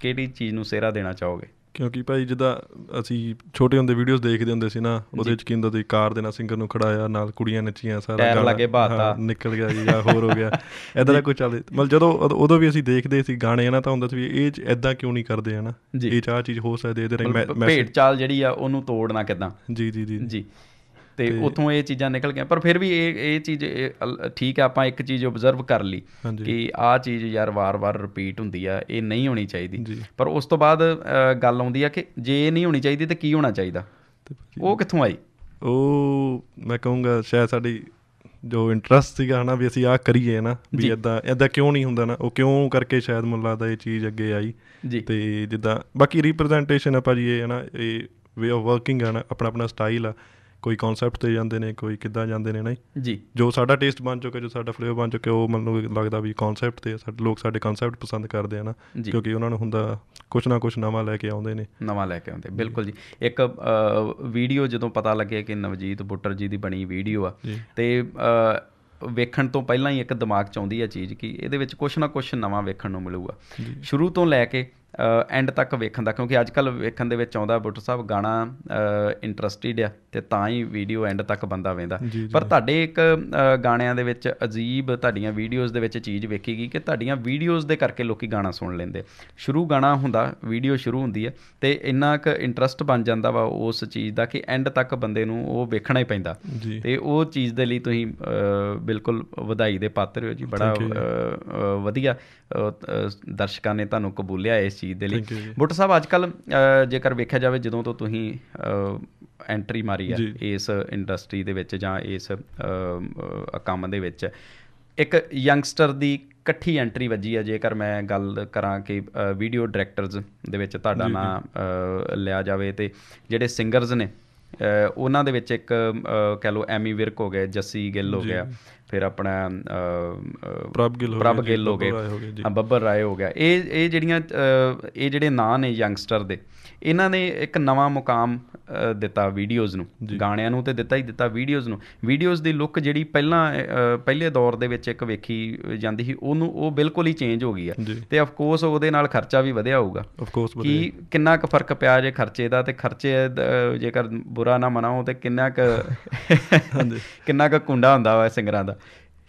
ਕਿਹੜੀ ਚੀਜ਼ ਨੂੰ ਸੇਰਾ ਦੇਣਾ ਚਾਹੋਗੇ ਕਿਉਂਕਿ ਭਾਈ ਜਿੱਦਾਂ ਅਸੀਂ ਛੋਟੇ ਹੁੰਦੇ ਵੀਡੀਓਜ਼ ਦੇਖਦੇ ਹੁੰਦੇ ਸੀ ਨਾ ਉਹਦੇ ਚ ਕੀ ਹੁੰਦਾ ਸੀ ਕਾਰ ਦੇ ਨਾਲ ਸਿੰਗਰ ਨੂੰ ਖੜਾਇਆ ਨਾਲ ਕੁੜੀਆਂ ਨੱਚੀਆਂ ਸਾਰਾ ਗਾਣਾ ਟਾਇਰ ਲੱਗੇ ਬਾਤਾ ਨਿਕਲ ਗਿਆ ਜੀ ਜਾਂ ਹੋਰ ਹੋ ਗਿਆ ਐਦਾਂ ਦਾ ਕੋਈ ਚੱਲੇ ਮਤਲਬ ਜਦੋਂ ਉਦੋਂ ਵੀ ਅਸੀਂ ਦੇਖਦੇ ਸੀ ਗਾਣੇ ਹਨਾ ਤਾਂ ਹੁੰਦਾ ਸੀ ਵੀ ਇਹ ਇਦਾਂ ਐਦਾਂ ਕਿਉਂ ਨਹੀਂ ਕਰਦੇ ਹਨਾ ਇਹ ਚਾਹ ਚੀਜ਼ ਹੋ ਸਕਦੀ ਇਹਦੇ ਮੈਂ ਭੇਟ ਚਾਲ ਜਿਹੜੀ ਆ ਉਹਨੂੰ ਤੋੜਨਾ ਕਿਦਾਂ ਜੀ ਜੀ ਜੀ ਜੀ ਤੇ ਉਥੋਂ ਇਹ ਚੀਜ਼ਾਂ ਨਿਕਲ ਗਈਆਂ ਪਰ ਫਿਰ ਵੀ ਇਹ ਇਹ ਚੀਜ਼ ਠੀਕ ਆ ਆਪਾਂ ਇੱਕ ਚੀਜ਼ ਆਬਜ਼ਰਵ ਕਰ ਲਈ ਕਿ ਆ ਚੀਜ਼ ਯਾਰ ਵਾਰ-ਵਾਰ ਰਿਪੀਟ ਹੁੰਦੀ ਆ ਇਹ ਨਹੀਂ ਹੋਣੀ ਚਾਹੀਦੀ ਪਰ ਉਸ ਤੋਂ ਬਾਅਦ ਗੱਲ ਆਉਂਦੀ ਆ ਕਿ ਜੇ ਇਹ ਨਹੀਂ ਹੋਣੀ ਚਾਹੀਦੀ ਤੇ ਕੀ ਹੋਣਾ ਚਾਹੀਦਾ ਉਹ ਕਿੱਥੋਂ ਆਈ ਉਹ ਮੈਂ ਕਹੂੰਗਾ ਸ਼ਾਇਦ ਸਾਡੀ ਜੋ ਇੰਟਰਸਟ ਸੀਗਾ ਹਨਾ ਵੀ ਅਸੀਂ ਆਹ ਕਰੀਏ ਨਾ ਵੀ ਇਦਾਂ ਇਦਾਂ ਕਿਉਂ ਨਹੀਂ ਹੁੰਦਾ ਨਾ ਉਹ ਕਿਉਂ ਕਰਕੇ ਸ਼ਾਇਦ ਮੈਨੂੰ ਲੱਗਦਾ ਇਹ ਚੀਜ਼ ਅੱਗੇ ਆਈ ਤੇ ਜਿੱਦਾਂ ਬਾਕੀ ਰਿਪਰੈਜ਼ੈਂਟੇਸ਼ਨ ਆਪਾਂ ਜੀ ਇਹ ਹਨਾ ਇਹ ਵੇ ਆਫ ਵਰਕਿੰਗ ਆ ਆਪਣਾ ਆਪਣਾ ਸਟਾਈਲ ਆ ਕੋਈ ਕਨਸੈਪਟ ਤੇ ਜਾਂਦੇ ਨੇ ਕੋਈ ਕਿੱਦਾਂ ਜਾਂਦੇ ਨੇ ਨਾ ਜੀ ਜੋ ਸਾਡਾ ਟੇਸਟ ਬਣ ਚੁੱਕਾ ਜੋ ਸਾਡਾ ਫਲੇਵਰ ਬਣ ਚੁੱਕਾ ਉਹ ਮੈਨੂੰ ਲੱਗਦਾ ਵੀ ਕਨਸੈਪਟ ਤੇ ਸਾਡੇ ਲੋਕ ਸਾਡੇ ਕਨਸੈਪਟ ਪਸੰਦ ਕਰਦੇ ਆ ਨਾ ਕਿਉਂਕਿ ਉਹਨਾਂ ਨੂੰ ਹੁੰਦਾ ਕੁਝ ਨਾ ਕੁਝ ਨਵਾਂ ਲੈ ਕੇ ਆਉਂਦੇ ਨੇ ਨਵਾਂ ਲੈ ਕੇ ਆਉਂਦੇ ਬਿਲਕੁਲ ਜੀ ਇੱਕ ਵੀਡੀਓ ਜਦੋਂ ਪਤਾ ਲੱਗਿਆ ਕਿ ਨਵਜੀਤ ਬੁੱਟਰ ਜੀ ਦੀ ਬਣੀ ਵੀਡੀਓ ਆ ਤੇ ਵੇਖਣ ਤੋਂ ਪਹਿਲਾਂ ਹੀ ਇੱਕ ਦਿਮਾਗ 'ਚ ਆਉਂਦੀ ਆ ਚੀਜ਼ ਕਿ ਇਹਦੇ ਵਿੱਚ ਕੁਝ ਨਾ ਕੁਝ ਨਵਾਂ ਵੇਖਣ ਨੂੰ ਮਿਲੂਗਾ ਸ਼ੁਰੂ ਤੋਂ ਲੈ ਕੇ ਐਂਡ ਤੱਕ ਵੇਖਣ ਦਾ ਕਿਉਂਕਿ ਅੱਜ ਕੱਲ ਵੇਖਣ ਦੇ ਵਿੱਚ ਆਉਂਦਾ ਬੁੱਟਰ ਸਾਹਿਬ ਗਾਣਾ ਇੰਟਰਸਟਿਡ ਆ ਤੇ ਤਾਂ ਹੀ ਵੀਡੀਓ ਐਂਡ ਤੱਕ ਬੰਦਾ ਵੇਂਦਾ ਪਰ ਤੁਹਾਡੇ ਇੱਕ ਗਾਣਿਆਂ ਦੇ ਵਿੱਚ ਅਜੀਬ ਤੁਹਾਡੀਆਂ ਵੀਡੀਓਜ਼ ਦੇ ਵਿੱਚ ਚੀਜ਼ ਵੇਖੀ ਗਈ ਕਿ ਤੁਹਾਡੀਆਂ ਵੀਡੀਓਜ਼ ਦੇ ਕਰਕੇ ਲੋਕੀ ਗਾਣਾ ਸੁਣ ਲੈਂਦੇ ਸ਼ੁਰੂ ਗਾਣਾ ਹੁੰਦਾ ਵੀਡੀਓ ਸ਼ੁਰੂ ਹੁੰਦੀ ਹੈ ਤੇ ਇੰਨਾ ਇੱਕ ਇੰਟਰਸਟ ਬਣ ਜਾਂਦਾ ਵਾ ਉਸ ਚੀਜ਼ ਦਾ ਕਿ ਐਂਡ ਤੱਕ ਬੰਦੇ ਨੂੰ ਉਹ ਵੇਖਣਾ ਹੀ ਪੈਂਦਾ ਤੇ ਉਹ ਚੀਜ਼ ਦੇ ਲਈ ਤੁਸੀਂ ਬਿਲਕੁਲ ਵਧਾਈ ਦੇ ਪਾਤਰ ਹੋ ਜੀ ਬੜਾ ਵਧੀਆ ਦਰਸ਼ਕਾਂ ਨੇ ਤੁਹਾਨੂੰ ਕਬੂਲਿਆ ਇਸ ਚੀਜ਼ ਦੇ ਲਈ ਬੁੱਟ ਸਾਹਿਬ ਅੱਜ ਕੱਲ ਜੇਕਰ ਵੇਖਿਆ ਜਾਵੇ ਜਦੋਂ ਤੋਂ ਤੁਸੀਂ ਐਂਟਰੀ ਮਾਰੀ ਹੈ ਇਸ ਇੰਡਸਟਰੀ ਦੇ ਵਿੱਚ ਜਾਂ ਇਸ ਕੰਮ ਦੇ ਵਿੱਚ ਇੱਕ ਯੰਗਸਟਰ ਦੀ ਇਕੱਠੀ ਐਂਟਰੀ ਵੱਜੀ ਹੈ ਜੇਕਰ ਮੈਂ ਗੱਲ ਕਰਾਂ ਕਿ ਵੀਡੀਓ ਡਾਇਰੈਕਟਰਸ ਦੇ ਵਿੱਚ ਤੁਹਾਡਾ ਨਾਮ ਲਿਆ ਜਾਵੇ ਤੇ ਜਿਹੜੇ ਸਿੰਗਰਸ ਨੇ ਉਹਨਾਂ ਦੇ ਵਿੱਚ ਇੱਕ ਕਹਿ ਲੋ ਐਮੀ ਵਿਰਕ ਹੋ ਗਿਆ ਜੱਸੀ ਗਿੱਲ ਹੋ ਗਿਆ ਫਿਰ ਆਪਣਾ ਪ੍ਰਭ ਗਿੱਲ ਹੋ ਗਏ ਪ੍ਰਭ ਗਿੱਲ ਹੋ ਬੱਬਰ ਰਾਏ ਹੋ ਗਿਆ ਇਹ ਇਹ ਜਿਹੜੀਆਂ ਇਹ ਜਿਹੜੇ ਨਾਂ ਨੇ ਯੰਗਸਟਰ ਦੇ ਇਹਨਾਂ ਨੇ ਇੱਕ ਨਵਾਂ ਮੁਕਾਮ ਦਿੱਤਾ ਵੀਡੀਓਜ਼ ਨੂੰ ਗਾਣਿਆਂ ਨੂੰ ਤੇ ਦਿੱਤਾ ਹੀ ਦਿੱਤਾ ਵੀਡੀਓਜ਼ ਨੂੰ ਵੀਡੀਓਜ਼ ਦੀ ਲੁੱਕ ਜਿਹੜੀ ਪਹਿਲਾਂ ਪਹਿਲੇ ਦੌਰ ਦੇ ਵਿੱਚ ਇੱਕ ਵੇਖੀ ਜਾਂਦੀ ਸੀ ਉਹਨੂੰ ਉਹ ਬਿਲਕੁਲ ਹੀ ਚੇਂਜ ਹੋ ਗਈ ਆ ਤੇ ਆਫ ਕੋਰਸ ਉਹਦੇ ਨਾਲ ਖਰਚਾ ਵੀ ਵਧਿਆ ਹੋਊਗਾ ਆਫ ਕੋਰਸ ਕੀ ਕਿੰਨਾ ਕੁ ਫਰਕ ਪਿਆ ਜੇ ਖਰਚੇ ਦਾ ਤੇ ਖਰਚੇ ਜੇਕਰ ਬੁਰਾ ਨਾ ਮਨਾਓ ਤੇ ਕਿੰਨਾ ਕੁ ਕਿੰਨਾ ਕੁ ਕੁੰਡਾ ਹੁੰਦਾ ਵਾ ਸਿੰਗਰਾਂ ਦਾ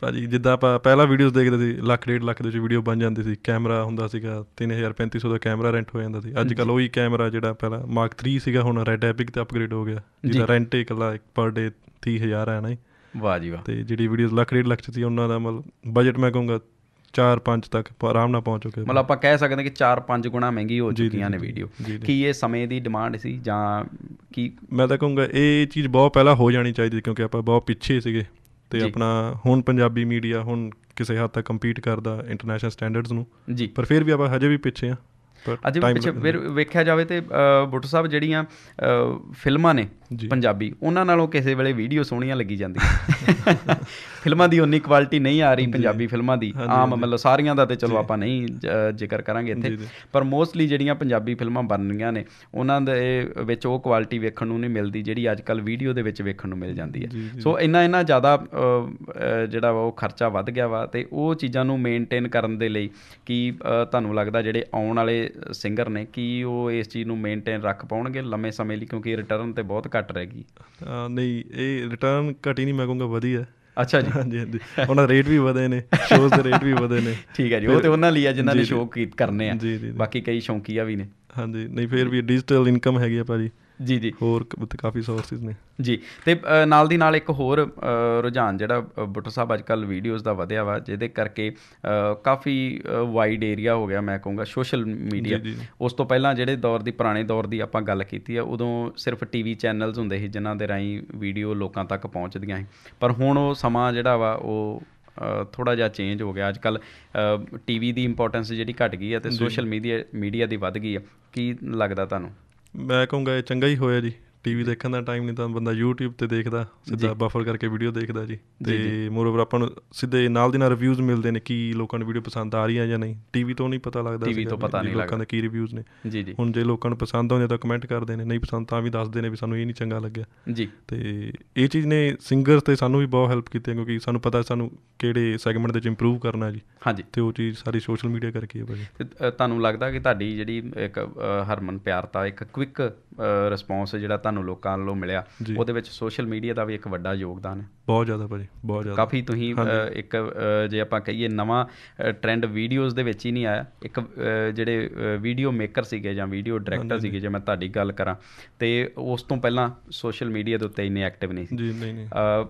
ਭਾਜੀ ਜਿੱਦਾਂ ਆਪਾਂ ਪਹਿਲਾ ਵੀਡੀਓਸ ਦੇਖਦੇ ਸੀ ਲੱਖ ਡੇਢ ਲੱਖ ਦੇ ਵਿੱਚ ਵੀਡੀਓ ਬਣ ਜਾਂਦੀ ਸੀ ਕੈਮਰਾ ਹੁੰਦਾ ਸੀਗਾ 3000 3500 ਦਾ ਕੈਮਰਾ ਰੈਂਟ ਹੋ ਜਾਂਦਾ ਸੀ ਅੱਜ ਕੱਲ ਉਹੀ ਕੈਮਰਾ ਜਿਹੜਾ ਪਹਿਲਾਂ ਮਾਰਕ 3 ਸੀਗਾ ਹੁਣ ਰੈਡ ਐਪਿਕ ਤੇ ਅਪਗ੍ਰੇਡ ਹੋ ਗਿਆ ਜਿਹਦਾ ਰੈਂਟ 1 ਪਰ ਡੇ 30000 ਹੈ ਨਾ ਵਾਹ ਜੀ ਵਾਹ ਤੇ ਜਿਹੜੀ ਵੀਡੀਓਸ ਲੱਖ ਡੇਢ ਲੱਖ ਚ ਸੀ ਉਹਨਾਂ ਦਾ ਮਤਲਬ ਬਜਟ ਮੈਂ ਕਹੂੰਗਾ 4-5 ਤੱਕ ਆਰਾਮ ਨਾਲ ਪਹੁੰਚ ਚੁੱਕੇ ਮਤਲਬ ਆਪਾਂ ਕਹਿ ਸਕਦੇ ਕਿ 4-5 ਗੁਣਾ ਮਹਿੰਗੀ ਹੋ ਚੁੱਕੀਆਂ ਨੇ ਵੀਡੀਓ ਕੀ ਇਹ ਸਮੇਂ ਦੀ ਡਿਮਾਂਡ ਸੀ ਜਾਂ ਕੀ ਮੈਂ ਤਾਂ ਕਹੂੰਗਾ ਇਹ ਚੀਜ਼ ਬਹੁਤ ਪਹਿਲਾਂ ਹੋ ਜਾਣੀ ਚਾਹੀਦੀ ਕਿਉਂਕਿ ਆਪਾਂ ਬਹੁਤ ਪਿੱਛੇ ਸੀਗੇ ਤੇ ਆਪਣਾ ਹੁਣ ਪੰਜਾਬੀ ਮੀਡੀਆ ਹੁਣ ਕਿਸੇ ਹੱਦ ਤੱਕ ਕੰਪੀਟ ਕਰਦਾ ਇੰਟਰਨੈਸ਼ਨਲ ਸਟੈਂਡਰਡਸ ਨੂੰ ਪਰ ਫਿਰ ਵੀ ਆਪਾਂ ਹਜੇ ਵੀ ਪਿੱਛੇ ਆ ਅੱਜ ਵੇਖਿਆ ਜਾਵੇ ਤੇ ਬੁੱਟੂ ਸਾਹਿਬ ਜਿਹੜੀਆਂ ਫਿਲਮਾਂ ਨੇ ਪੰਜਾਬੀ ਉਹਨਾਂ ਨਾਲੋਂ ਕਿਸੇ ਵੇਲੇ ਵੀਡੀਓ ਸੋਹਣੀਆਂ ਲੱਗੀ ਜਾਂਦੀਆਂ ਫਿਲਮਾਂ ਦੀ ਉਨੀ ਕੁਆਲਿਟੀ ਨਹੀਂ ਆ ਰਹੀ ਪੰਜਾਬੀ ਫਿਲਮਾਂ ਦੀ ਆਮ ਮਤਲਬ ਸਾਰੀਆਂ ਦਾ ਤੇ ਚਲੋ ਆਪਾਂ ਨਹੀਂ ਜ਼ਿਕਰ ਕਰਾਂਗੇ ਇੱਥੇ ਪਰ ਮੋਸਟਲੀ ਜਿਹੜੀਆਂ ਪੰਜਾਬੀ ਫਿਲਮਾਂ ਬਣ ਰਹੀਆਂ ਨੇ ਉਹਨਾਂ ਦੇ ਵਿੱਚ ਉਹ ਕੁਆਲਿਟੀ ਵੇਖਣ ਨੂੰ ਨਹੀਂ ਮਿਲਦੀ ਜਿਹੜੀ ਅੱਜ ਕੱਲ ਵੀਡੀਓ ਦੇ ਵਿੱਚ ਵੇਖਣ ਨੂੰ ਮਿਲ ਜਾਂਦੀ ਹੈ ਸੋ ਇੰਨਾ ਇੰਨਾ ਜ਼ਿਆਦਾ ਜਿਹੜਾ ਉਹ ਖਰਚਾ ਵੱਧ ਗਿਆ ਵਾ ਤੇ ਉਹ ਚੀਜ਼ਾਂ ਨੂੰ ਮੇਨਟੇਨ ਕਰਨ ਦੇ ਲਈ ਕੀ ਤੁਹਾਨੂੰ ਲੱਗਦਾ ਜਿਹੜੇ ਆਉਣ ਵਾਲੇ ਸਿੰਗਰ ਨੇ ਕੀ ਉਹ ਇਸ ਚੀਜ਼ ਨੂੰ ਮੇਨਟੇਨ ਰੱਖ ਪਾਉਣਗੇ ਲੰਮੇ ਸਮੇਂ ਲਈ ਕਿਉਂਕਿ ਰਿਟਰਨ ਤੇ ਬਹੁਤ ਘੱਟ ਰਹੇਗੀ ਨਹੀਂ ਇਹ ਰਿਟਰਨ ਘਟੀ ਨਹੀਂ ਮੈਂ ਕਹੂੰਗਾ ਵਧੀਆ ਅੱਛਾ ਜੀ ਹਾਂਜੀ ਹਾਂਜੀ ਉਹਨਾਂ ਦੇ ਰੇਟ ਵੀ ਵਧੇ ਨੇ ਸ਼ੋਅਸ ਦੇ ਰੇਟ ਵੀ ਵਧੇ ਨੇ ਠੀਕ ਹੈ ਜੀ ਉਹ ਤੇ ਉਹਨਾਂ ਲਈ ਆ ਜਿਨ੍ਹਾਂ ਨੇ ਸ਼ੋਅ ਕੀਤ ਕਰਨੇ ਆ ਬਾਕੀ ਕਈ ਸ਼ੌਂਕੀਆ ਵੀ ਨੇ ਹਾਂਜੀ ਨਹੀਂ ਫੇਰ ਵੀ ਡਿਜੀਟਲ ਇਨਕਮ ਹੈਗੀ ਆ ਭਾਜੀ ਜੀ ਜੀ ਹੋਰ ਕਾਫੀ ਸੋਰਸਸ ਨੇ ਜੀ ਤੇ ਨਾਲ ਦੀ ਨਾਲ ਇੱਕ ਹੋਰ ਰੁਝਾਨ ਜਿਹੜਾ ਬੁੱਟਰ ਸਾਹਿਬ ਅੱਜਕੱਲ ਵੀਡੀਓਜ਼ ਦਾ ਵਧਿਆ ਵਾ ਜਿਹਦੇ ਕਰਕੇ ਕਾਫੀ ਵਾਈਡ ਏਰੀਆ ਹੋ ਗਿਆ ਮੈਂ ਕਹੂੰਗਾ ਸੋਸ਼ਲ ਮੀਡੀਆ ਉਸ ਤੋਂ ਪਹਿਲਾਂ ਜਿਹੜੇ ਦੌਰ ਦੀ ਪੁਰਾਣੇ ਦੌਰ ਦੀ ਆਪਾਂ ਗੱਲ ਕੀਤੀ ਆ ਉਦੋਂ ਸਿਰਫ ਟੀਵੀ ਚੈਨਲਸ ਹੁੰਦੇ ਸੀ ਜਿਨ੍ਹਾਂ ਦੇ ਰਾਹੀਂ ਵੀਡੀਓ ਲੋਕਾਂ ਤੱਕ ਪਹੁੰਚਦੀਆਂ ਸੀ ਪਰ ਹੁਣ ਉਹ ਸਮਾਂ ਜਿਹੜਾ ਵਾ ਉਹ ਥੋੜਾ ਜਿਹਾ ਚੇਂਜ ਹੋ ਗਿਆ ਅੱਜ ਕੱਲ ਟੀਵੀ ਦੀ ਇੰਪੋਰਟੈਂਸ ਜਿਹੜੀ ਘਟ ਗਈ ਹੈ ਤੇ ਸੋਸ਼ਲ ਮੀਡੀਆ ਮੀਡੀਆ ਦੀ ਵੱਧ ਗਈ ਹੈ ਕੀ ਲੱਗਦਾ ਤੁਹਾਨੂੰ ਮੈਂ ਕਹੂੰਗਾ ਇਹ ਚੰਗਾ ਹੀ ਹੋਇਆ ਜੀ ਟੀਵੀ ਦੇਖਣ ਦਾ ਟਾਈਮ ਨਹੀਂ ਤਾਂ ਬੰਦਾ YouTube ਤੇ ਦੇਖਦਾ ਸਿੱਧਾ ਬਫਰ ਕਰਕੇ ਵੀਡੀਓ ਦੇਖਦਾ ਜੀ ਤੇ ਮੋਰਓਵਰ ਆਪਾਂ ਨੂੰ ਸਿੱਧੇ ਨਾਲ ਦੀ ਨਾਲ ਰਿਵਿਊਜ਼ ਮਿਲਦੇ ਨੇ ਕੀ ਲੋਕਾਂ ਨੂੰ ਵੀਡੀਓ ਪਸੰਦ ਆ ਰਹੀ ਹੈ ਜਾਂ ਨਹੀਂ ਟੀਵੀ ਤੋਂ ਨਹੀਂ ਪਤਾ ਲੱਗਦਾ ਟੀਵੀ ਤੋਂ ਪਤਾ ਨਹੀਂ ਲੱਗਦਾ ਲੋਕਾਂ ਦੇ ਕੀ ਰਿਵਿਊਜ਼ ਨੇ ਜੀ ਜੀ ਹੁਣ ਜੇ ਲੋਕਾਂ ਨੂੰ ਪਸੰਦ ਆਉਂਦੇ ਤਾਂ ਕਮੈਂਟ ਕਰਦੇ ਨੇ ਨਹੀਂ ਪਸੰਦ ਤਾਂ ਵੀ ਦੱਸਦੇ ਨੇ ਵੀ ਸਾਨੂੰ ਇਹ ਨਹੀਂ ਚੰਗਾ ਲੱਗਿਆ ਜੀ ਤੇ ਇਹ ਚੀਜ਼ ਨੇ ਸਿੰਗਰਸ ਤੇ ਸਾਨੂੰ ਵੀ ਬਹੁਤ ਹੈਲਪ ਕੀਤੀ ਕਿਉਂਕਿ ਸਾਨੂੰ ਪਤਾ ਸਾਨੂੰ ਕਿਹੜੇ ਸੈਗਮੈਂਟ ਦੇ ਵਿੱਚ ਇੰਪਰੂਵ ਕਰਨਾ ਜੀ ਹਾਂਜੀ ਤੇ ਉਹ ਚੀਜ਼ ਸਾਰੀ ਸੋਸ਼ਲ ਮੀਡੀਆ ਕਰਕੇ ਹੈ ਭਾਜੀ ਤੁਹਾਨੂੰ ਲੱਗਦਾ ਕਿ ਤੁਹਾਡੀ ਜਿਹੜੀ ਇੱਕ ਹਰਮਨ ਪਿਆਰਤਾ ਇੱਕ ਕੁਇਕ ਰਿਸਪੌਂਸ ਜਿਹੜਾ ਤੁਹਾਨੂੰ ਲੋਕਾਂ ਵੱਲੋਂ ਮਿਲਿਆ ਉਹਦੇ ਵਿੱਚ ਸੋਸ਼ਲ ਮੀਡੀਆ ਦਾ ਵੀ ਇੱਕ ਵੱਡਾ ਯੋਗਦਾਨ ਹੈ ਬਹੁਤ ਜ਼ਿਆਦਾ ਭਾਜੀ ਬਹੁਤ ਜ਼ਿਆਦਾ ਕਾਫੀ ਤੁਸੀਂ ਇੱਕ ਜੇ ਆਪਾਂ ਕਹੀਏ ਨਵਾਂ ਟ੍ਰੈਂਡ ਵੀਡੀਓਜ਼ ਦੇ ਵਿੱਚ ਹੀ ਨਹੀਂ ਆਇਆ ਇੱਕ ਜਿਹੜੇ ਵੀਡੀਓ ਮੇਕਰ ਸੀਗੇ ਜਾਂ ਵੀਡੀਓ ਡਾਇਰੈਕਟਰ ਸੀਗੇ ਜੇ ਮੈਂ ਤੁਹਾਡੀ ਗੱਲ ਕਰਾਂ ਤੇ ਉਸ ਤੋਂ ਪਹਿਲਾਂ ਸੋਸ਼ਲ ਮੀਡੀਆ ਦੇ ਉੱਤੇ ਇੰਨੇ ਐਕਟਿਵ ਨਹੀਂ ਸੀ ਜੀ ਨਹੀਂ ਨਹੀਂ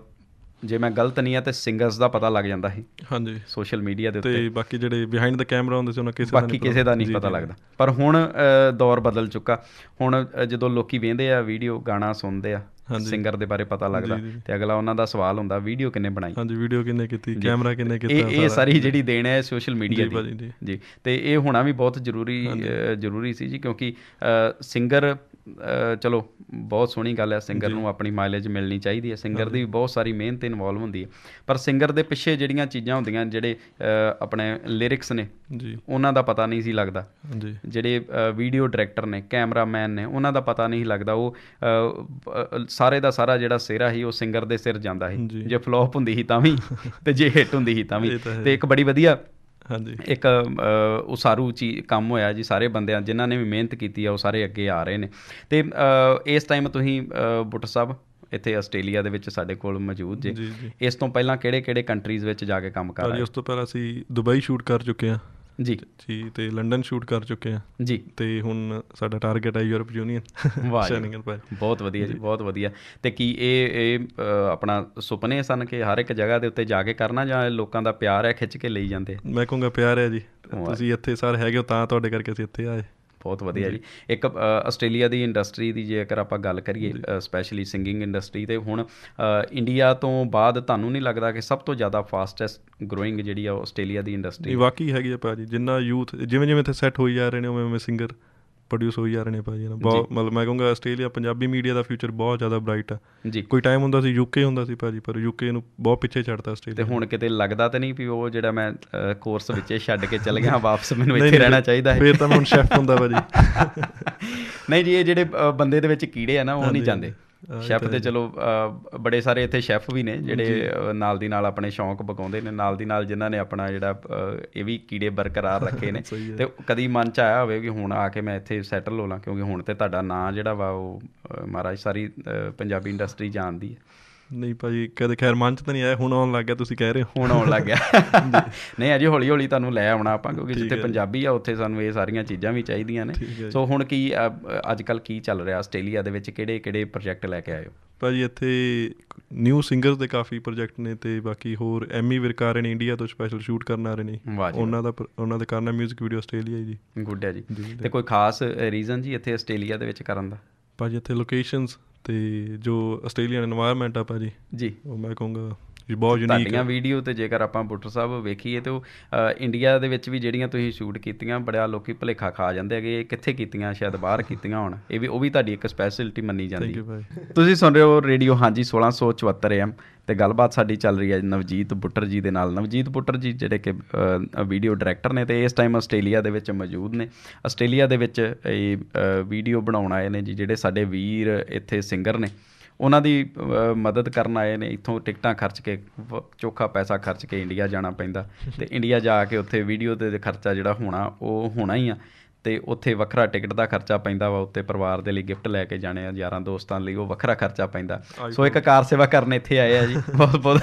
ਜੇ ਮੈਂ ਗਲਤ ਨਹੀਂ ਆ ਤੇ ਸਿੰਗਰਸ ਦਾ ਪਤਾ ਲੱਗ ਜਾਂਦਾ ਸੀ ਹਾਂਜੀ ਸੋਸ਼ਲ ਮੀਡੀਆ ਦੇ ਉੱਤੇ ਤੇ ਬਾਕੀ ਜਿਹੜੇ ਬਿਹਾਈਂਡ ਦਾ ਕੈਮਰਾ ਹੁੰਦੇ ਸੀ ਉਹਨਾਂ ਕਿਸੇ ਦਾ ਬਾਕੀ ਕਿਸੇ ਦਾ ਨਹੀਂ ਪਤਾ ਲੱਗਦਾ ਪਰ ਹੁਣ ਦੌਰ ਬਦਲ ਚੁੱਕਾ ਹੁਣ ਜਦੋਂ ਲੋਕੀ ਵੇਂਦੇ ਆ ਵੀਡੀਓ ਗਾਣਾ ਸੁਣਦੇ ਆ ਸਿੰਗਰ ਦੇ ਬਾਰੇ ਪਤਾ ਲੱਗਦਾ ਤੇ ਅਗਲਾ ਉਹਨਾਂ ਦਾ ਸਵਾਲ ਹੁੰਦਾ ਵੀਡੀਓ ਕਿੰਨੇ ਬਣਾਈ ਹਾਂਜੀ ਵੀਡੀਓ ਕਿੰਨੇ ਕੀਤੀ ਕੈਮਰਾ ਕਿੰਨੇ ਕੀਤਾ ਇਹ ਇਹ ਸਾਰੀ ਜਿਹੜੀ ਦੇਣ ਹੈ ਸੋਸ਼ਲ ਮੀਡੀਆ ਦੀ ਜੀ ਤੇ ਇਹ ਹੋਣਾ ਵੀ ਬਹੁਤ ਜ਼ਰੂਰੀ ਜ਼ਰੂਰੀ ਸੀ ਜੀ ਕਿਉਂਕਿ ਸਿੰਗਰ ਚਲੋ ਬਹੁਤ ਸੋਹਣੀ ਗੱਲ ਹੈ ਸਿੰਗਰ ਨੂੰ ਆਪਣੀ ਮਾਈਲੇਜ ਮਿਲਣੀ ਚਾਹੀਦੀ ਹੈ ਸਿੰਗਰ ਦੀ ਵੀ ਬਹੁਤ ਸਾਰੀ ਮਿਹਨਤ ਇਨਵੋਲਵ ਹੁੰਦੀ ਹੈ ਪਰ ਸਿੰਗਰ ਦੇ ਪਿੱਛੇ ਜਿਹੜੀਆਂ ਚੀਜ਼ਾਂ ਹੁੰਦੀਆਂ ਜਿਹੜੇ ਆਪਣੇ ਲਿਰਿਕਸ ਨੇ ਜੀ ਉਹਨਾਂ ਦਾ ਪਤਾ ਨਹੀਂ ਸੀ ਲੱਗਦਾ ਜੀ ਜਿਹੜੇ ਵੀਡੀਓ ਡਾਇਰੈਕਟਰ ਨੇ ਕੈਮਰਾਮੈਨ ਨੇ ਉਹਨਾਂ ਦਾ ਪਤਾ ਨਹੀਂ ਲੱਗਦਾ ਉਹ ਸਾਰੇ ਦਾ ਸਾਰਾ ਜਿਹੜਾ ਸੇਰਾ ਸੀ ਉਹ ਸਿੰਗਰ ਦੇ ਸਿਰ ਜਾਂਦਾ ਸੀ ਜੇ ਫਲॉप ਹੁੰਦੀ ਸੀ ਤਾਂ ਵੀ ਤੇ ਜੇ ਹਿੱਟ ਹੁੰਦੀ ਸੀ ਤਾਂ ਵੀ ਤੇ ਇੱਕ ਬੜੀ ਵਧੀਆ ਹਾਂਜੀ ਇੱਕ ਉਸਾਰੂ ਚੀ ਕੰਮ ਹੋਇਆ ਜੀ ਸਾਰੇ ਬੰਦਿਆਂ ਜਿਨ੍ਹਾਂ ਨੇ ਵੀ ਮਿਹਨਤ ਕੀਤੀ ਆ ਉਹ ਸਾਰੇ ਅੱਗੇ ਆ ਰਹੇ ਨੇ ਤੇ ਇਸ ਟਾਈਮ ਤੁਸੀਂ ਬੁੱਟ ਸਾਹਿਬ ਇੱਥੇ ਆਸਟ੍ਰੇਲੀਆ ਦੇ ਵਿੱਚ ਸਾਡੇ ਕੋਲ ਮੌਜੂਦ ਜੀ ਇਸ ਤੋਂ ਪਹਿਲਾਂ ਕਿਹੜੇ-ਕਿਹੜੇ ਕੰਟਰੀਜ਼ ਵਿੱਚ ਜਾ ਕੇ ਕੰਮ ਕਰ ਰਹੇ ਹੋ ਉਸ ਤੋਂ ਪਹਿਲਾਂ ਅਸੀਂ ਦੁਬਈ ਸ਼ੂਟ ਕਰ ਚੁੱਕੇ ਆ ਜੀ ਜੀ ਤੇ ਲੰਡਨ ਸ਼ੂਟ ਕਰ ਚੁੱਕੇ ਆ ਜੀ ਤੇ ਹੁਣ ਸਾਡਾ ਟਾਰਗੇਟ ਹੈ ਯੂਰਪ ਯੂਨੀਅਨ ਵਾਹ ਸ਼ਾਈਨਿੰਗ ਬਹੁਤ ਵਧੀਆ ਜੀ ਬਹੁਤ ਵਧੀਆ ਤੇ ਕੀ ਇਹ ਇਹ ਆਪਣਾ ਸੁਪਨੇ ਸਨ ਕਿ ਹਰ ਇੱਕ ਜਗ੍ਹਾ ਦੇ ਉੱਤੇ ਜਾ ਕੇ ਕਰਨਾ ਜਾਂ ਲੋਕਾਂ ਦਾ ਪਿਆਰ ਹੈ ਖਿੱਚ ਕੇ ਲਈ ਜਾਂਦੇ ਮੈਂ ਕਹੂੰਗਾ ਪਿਆਰ ਹੈ ਜੀ ਤੁਸੀਂ ਇੱਥੇ ਸਾਰ ਹੈਗੇ ਹੋ ਤਾਂ ਤੁਹਾਡੇ ਕਰਕੇ ਅਸੀਂ ਇੱਥੇ ਆਏ ਬਹੁਤ ਵਧੀਆ ਜੀ ਇੱਕ ਆਸਟ੍ਰੇਲੀਆ ਦੀ ਇੰਡਸਟਰੀ ਦੀ ਜੇਕਰ ਆਪਾਂ ਗੱਲ ਕਰੀਏ ਸਪੈਸ਼ਲੀ ਸਿੰਗਿੰਗ ਇੰਡਸਟਰੀ ਤੇ ਹੁਣ ਇੰਡੀਆ ਤੋਂ ਬਾਅਦ ਤੁਹਾਨੂੰ ਨਹੀਂ ਲੱਗਦਾ ਕਿ ਸਭ ਤੋਂ ਜ਼ਿਆਦਾ ਫਾਸਟੈਸਟ ਗਰੋਇੰਗ ਜਿਹੜੀ ਆ ਆਸਟ੍ਰੇਲੀਆ ਦੀ ਇੰਡਸਟਰੀ ਇਹ ਵਾਕਈ ਹੈਗੀ ਆ ਭਾਜੀ ਜਿੰਨਾ ਯੂਥ ਜਿਵੇਂ ਜਿਵੇਂ ਇੱਥੇ ਸੈੱਟ ਹੋਈ ਜਾ ਰਹੇ ਨੇ ਉਵੇਂ ਉਵੇਂ ਸਿੰਗਰ ਪ੍ਰੋਡਿਊਸ ਹੋਈ ਜਾ ਰਹੇ ਨੇ ਭਾਜੀ ਨਾ ਬਹੁਤ ਮਤਲਬ ਮੈਂ ਕਹੂੰਗਾ ਆਸਟ੍ਰੇਲੀਆ ਪੰਜਾਬੀ ਮੀਡੀਆ ਦਾ ਫਿਊਚਰ ਬਹੁਤ ਜ਼ਿਆਦਾ ਬ੍ਰਾਈਟ ਆ ਕੋਈ ਟਾਈਮ ਹੁੰਦਾ ਸੀ ਯੂਕੇ ਹੁੰਦਾ ਸੀ ਭਾਜੀ ਪਰ ਯੂਕੇ ਨੂੰ ਬਹੁਤ ਪਿੱਛੇ ਛੱਡਤਾ ਆਸਟ੍ਰੇਲੀਆ ਤੇ ਹੁਣ ਕਿਤੇ ਲੱਗਦਾ ਤੇ ਨਹੀਂ ਵੀ ਉਹ ਜਿਹੜਾ ਮੈਂ ਕੋਰਸ ਵਿੱਚੇ ਛੱਡ ਕੇ ਚੱਲ ਗਿਆ ਵਾਪਸ ਮੈਨੂੰ ਇੱਥੇ ਰਹਿਣਾ ਚਾਹੀਦਾ ਹੈ ਫੇਰ ਤਾਂ ਹੁਣ ਸ਼ੈਫ ਹੁੰਦਾ ਭਾਜੀ ਨਹੀਂ ਜੀ ਇਹ ਜਿਹੜੇ ਬੰਦੇ ਦੇ ਵਿੱਚ ਕੀੜੇ ਆ ਨਾ ਉਹ ਨਹੀਂ ਜਾਂਦੇ ਸ਼ੈਫ ਤੇ ਚਲੋ ਬੜੇ ਸਾਰੇ ਇੱਥੇ ਸ਼ੈਫ ਵੀ ਨੇ ਜਿਹੜੇ ਨਾਲ ਦੀ ਨਾਲ ਆਪਣੇ ਸ਼ੌਂਕ ਬਗਾਉਂਦੇ ਨੇ ਨਾਲ ਦੀ ਨਾਲ ਜਿਨ੍ਹਾਂ ਨੇ ਆਪਣਾ ਜਿਹੜਾ ਇਹ ਵੀ ਕੀੜੇ ਬਰਕਰਾਰ ਰੱਖੇ ਨੇ ਤੇ ਕਦੀ ਮਨ ਚ ਆਇਆ ਹੋਵੇ ਕਿ ਹੁਣ ਆ ਕੇ ਮੈਂ ਇੱਥੇ ਸੈਟਲ ਹੋ ਲਾਂ ਕਿਉਂਕਿ ਹੁਣ ਤੇ ਤੁਹਾਡਾ ਨਾਂ ਜਿਹੜਾ ਵਾ ਉਹ ਮਹਾਰਾਜ ਸਾਰੀ ਪੰਜਾਬੀ ਇੰਡਸਟਰੀ ਜਾਣਦੀ ਹੈ ਨਹੀਂ ਭਾਜੀ ਕਦੇ ਖੈਰ ਮਨ ਚ ਤਾਂ ਨਹੀਂ ਆਇਆ ਹੁਣ ਆਉਣ ਲੱਗ ਗਿਆ ਤੁਸੀਂ ਕਹਿ ਰਹੇ ਹੋ ਹੁਣ ਆਉਣ ਲੱਗ ਗਿਆ ਨਹੀਂ ਅਜੇ ਹੌਲੀ ਹੌਲੀ ਤੁਹਾਨੂੰ ਲੈ ਆਉਣਾ ਆਪਾਂ ਕਿਉਂਕਿ ਜਿੱਥੇ ਪੰਜਾਬੀ ਆ ਉੱਥੇ ਸਾਨੂੰ ਇਹ ਸਾਰੀਆਂ ਚੀਜ਼ਾਂ ਵੀ ਚਾਹੀਦੀਆਂ ਨੇ ਸੋ ਹੁਣ ਕੀ ਅੱਜ ਕੱਲ ਕੀ ਚੱਲ ਰਿਹਾ ਆਸਟ੍ਰੇਲੀਆ ਦੇ ਵਿੱਚ ਕਿਹੜੇ ਕਿਹੜੇ ਪ੍ਰੋਜੈਕਟ ਲੈ ਕੇ ਆਏ ਹੋ ਭਾਜੀ ਇੱਥੇ ਨਿਊ ਸਿੰਗਰਸ ਦੇ ਕਾਫੀ ਪ੍ਰੋਜੈਕਟ ਨੇ ਤੇ ਬਾਕੀ ਹੋਰ ਐਮੀ ਵਿਰਕਾਰਨ ਇੰਡੀਆ ਤੋਂ ਸਪੈਸ਼ਲ ਸ਼ੂਟ ਕਰਨ ਆ ਰਹੇ ਨੇ ਉਹਨਾਂ ਦਾ ਉਹਨਾਂ ਦੇ ਕਾਰਨਾ ਮਿਊਜ਼ਿਕ ਵੀਡੀਓ ਆਸਟ੍ਰੇਲੀਆ ਜੀ ਗੁੱਡ ਹੈ ਜੀ ਤੇ ਕੋਈ ਖਾਸ ਰੀਜ਼ਨ ਜੀ ਇੱਥੇ ਆਸਟ੍ਰੇਲੀਆ ਦੇ ਵਿੱਚ ਕਰਨ ਦਾ ਭਾਜੀ ਇੱਥੇ ਲੋਕੇਸ਼ਨਸ ਤੇ ਜੋ ਆਸਟ੍ਰੇਲੀਅਨ এনवायरमेंट ਆ ਭਾਅ ਜੀ ਜੀ ਉਹ ਮੈਂ ਕਹੂੰਗਾ ਜੀ ਬਹੁਤ ਯੂਨੀਕ ਤੁਹਾਡੀਆਂ ਵੀਡੀਓ ਤੇ ਜੇਕਰ ਆਪਾਂ ਬੁੱਟਰ ਸਾਹਿਬ ਵੇਖੀਏ ਤੇ ਉਹ ਇੰਡੀਆ ਦੇ ਵਿੱਚ ਵੀ ਜਿਹੜੀਆਂ ਤੁਸੀਂ ਸ਼ੂਟ ਕੀਤੀਆਂ ਬੜਿਆ ਲੋਕੀ ਭਲੇਖਾ ਖਾ ਜਾਂਦੇ ਹੈਗੇ ਇਹ ਕਿੱਥੇ ਕੀਤੀਆਂ ਸ਼ਾਇਦ ਬਾਹਰ ਕੀਤੀਆਂ ਹੋਣ ਇਹ ਵੀ ਉਹ ਵੀ ਤੁਹਾਡੀ ਇੱਕ ਸਪੈਸ਼ਲਿਟੀ ਮੰਨੀ ਜਾਂਦੀ ਤੁਸੀਂ ਸੁਣ ਰਹੇ ਹੋ ਰੇਡੀਓ ਹਾਂਜੀ 1674 ਐਮ ਤੇ ਗੱਲਬਾਤ ਸਾਡੀ ਚੱਲ ਰਹੀ ਹੈ ਨਵਜੀਤ ਬੁੱਟਰ ਜੀ ਦੇ ਨਾਲ ਨਵਜੀਤ ਬੁੱਟਰ ਜੀ ਜਿਹੜੇ ਕਿ ਵੀਡੀਓ ਡਾਇਰੈਕਟਰ ਨੇ ਤੇ ਇਸ ਟਾਈਮ ਆਸਟ੍ਰੇਲੀਆ ਦੇ ਵਿੱਚ ਮੌਜੂਦ ਨੇ ਆਸਟ੍ਰੇਲੀਆ ਦੇ ਵਿੱਚ ਇਹ ਵੀਡੀਓ ਬਣਾਉਣ ਆਏ ਨੇ ਜੀ ਜਿਹੜੇ ਸਾਡੇ ਵੀਰ ਇੱਥੇ ਸਿੰਗਰ ਨੇ ਉਹਨਾਂ ਦੀ ਮਦਦ ਕਰਨ ਆਏ ਨੇ ਇੱਥੋਂ ਟਿਕਟਾਂ ਖਰਚ ਕੇ ਚੋਖਾ ਪੈਸਾ ਖਰਚ ਕੇ ਇੰਡੀਆ ਜਾਣਾ ਪੈਂਦਾ ਤੇ ਇੰਡੀਆ ਜਾ ਕੇ ਉੱਥੇ ਵੀਡੀਓ ਤੇ ਖਰਚਾ ਜਿਹੜਾ ਹੋਣਾ ਉਹ ਹੋਣਾ ਹੀ ਆ ਤੇ ਉੱਥੇ ਵੱਖਰਾ ਟਿਕਟ ਦਾ ਖਰਚਾ ਪੈਂਦਾ ਵਾ ਉੱਤੇ ਪਰਿਵਾਰ ਦੇ ਲਈ ਗਿਫਟ ਲੈ ਕੇ ਜਾਣੇ ਆ ਯਾਰਾਂ ਦੋਸਤਾਂ ਲਈ ਉਹ ਵੱਖਰਾ ਖਰਚਾ ਪੈਂਦਾ ਸੋ ਇੱਕ ਕਾਰ ਸੇਵਾ ਕਰਨ ਇੱਥੇ ਆਏ ਆ ਜੀ ਬਹੁਤ ਬਹੁਤ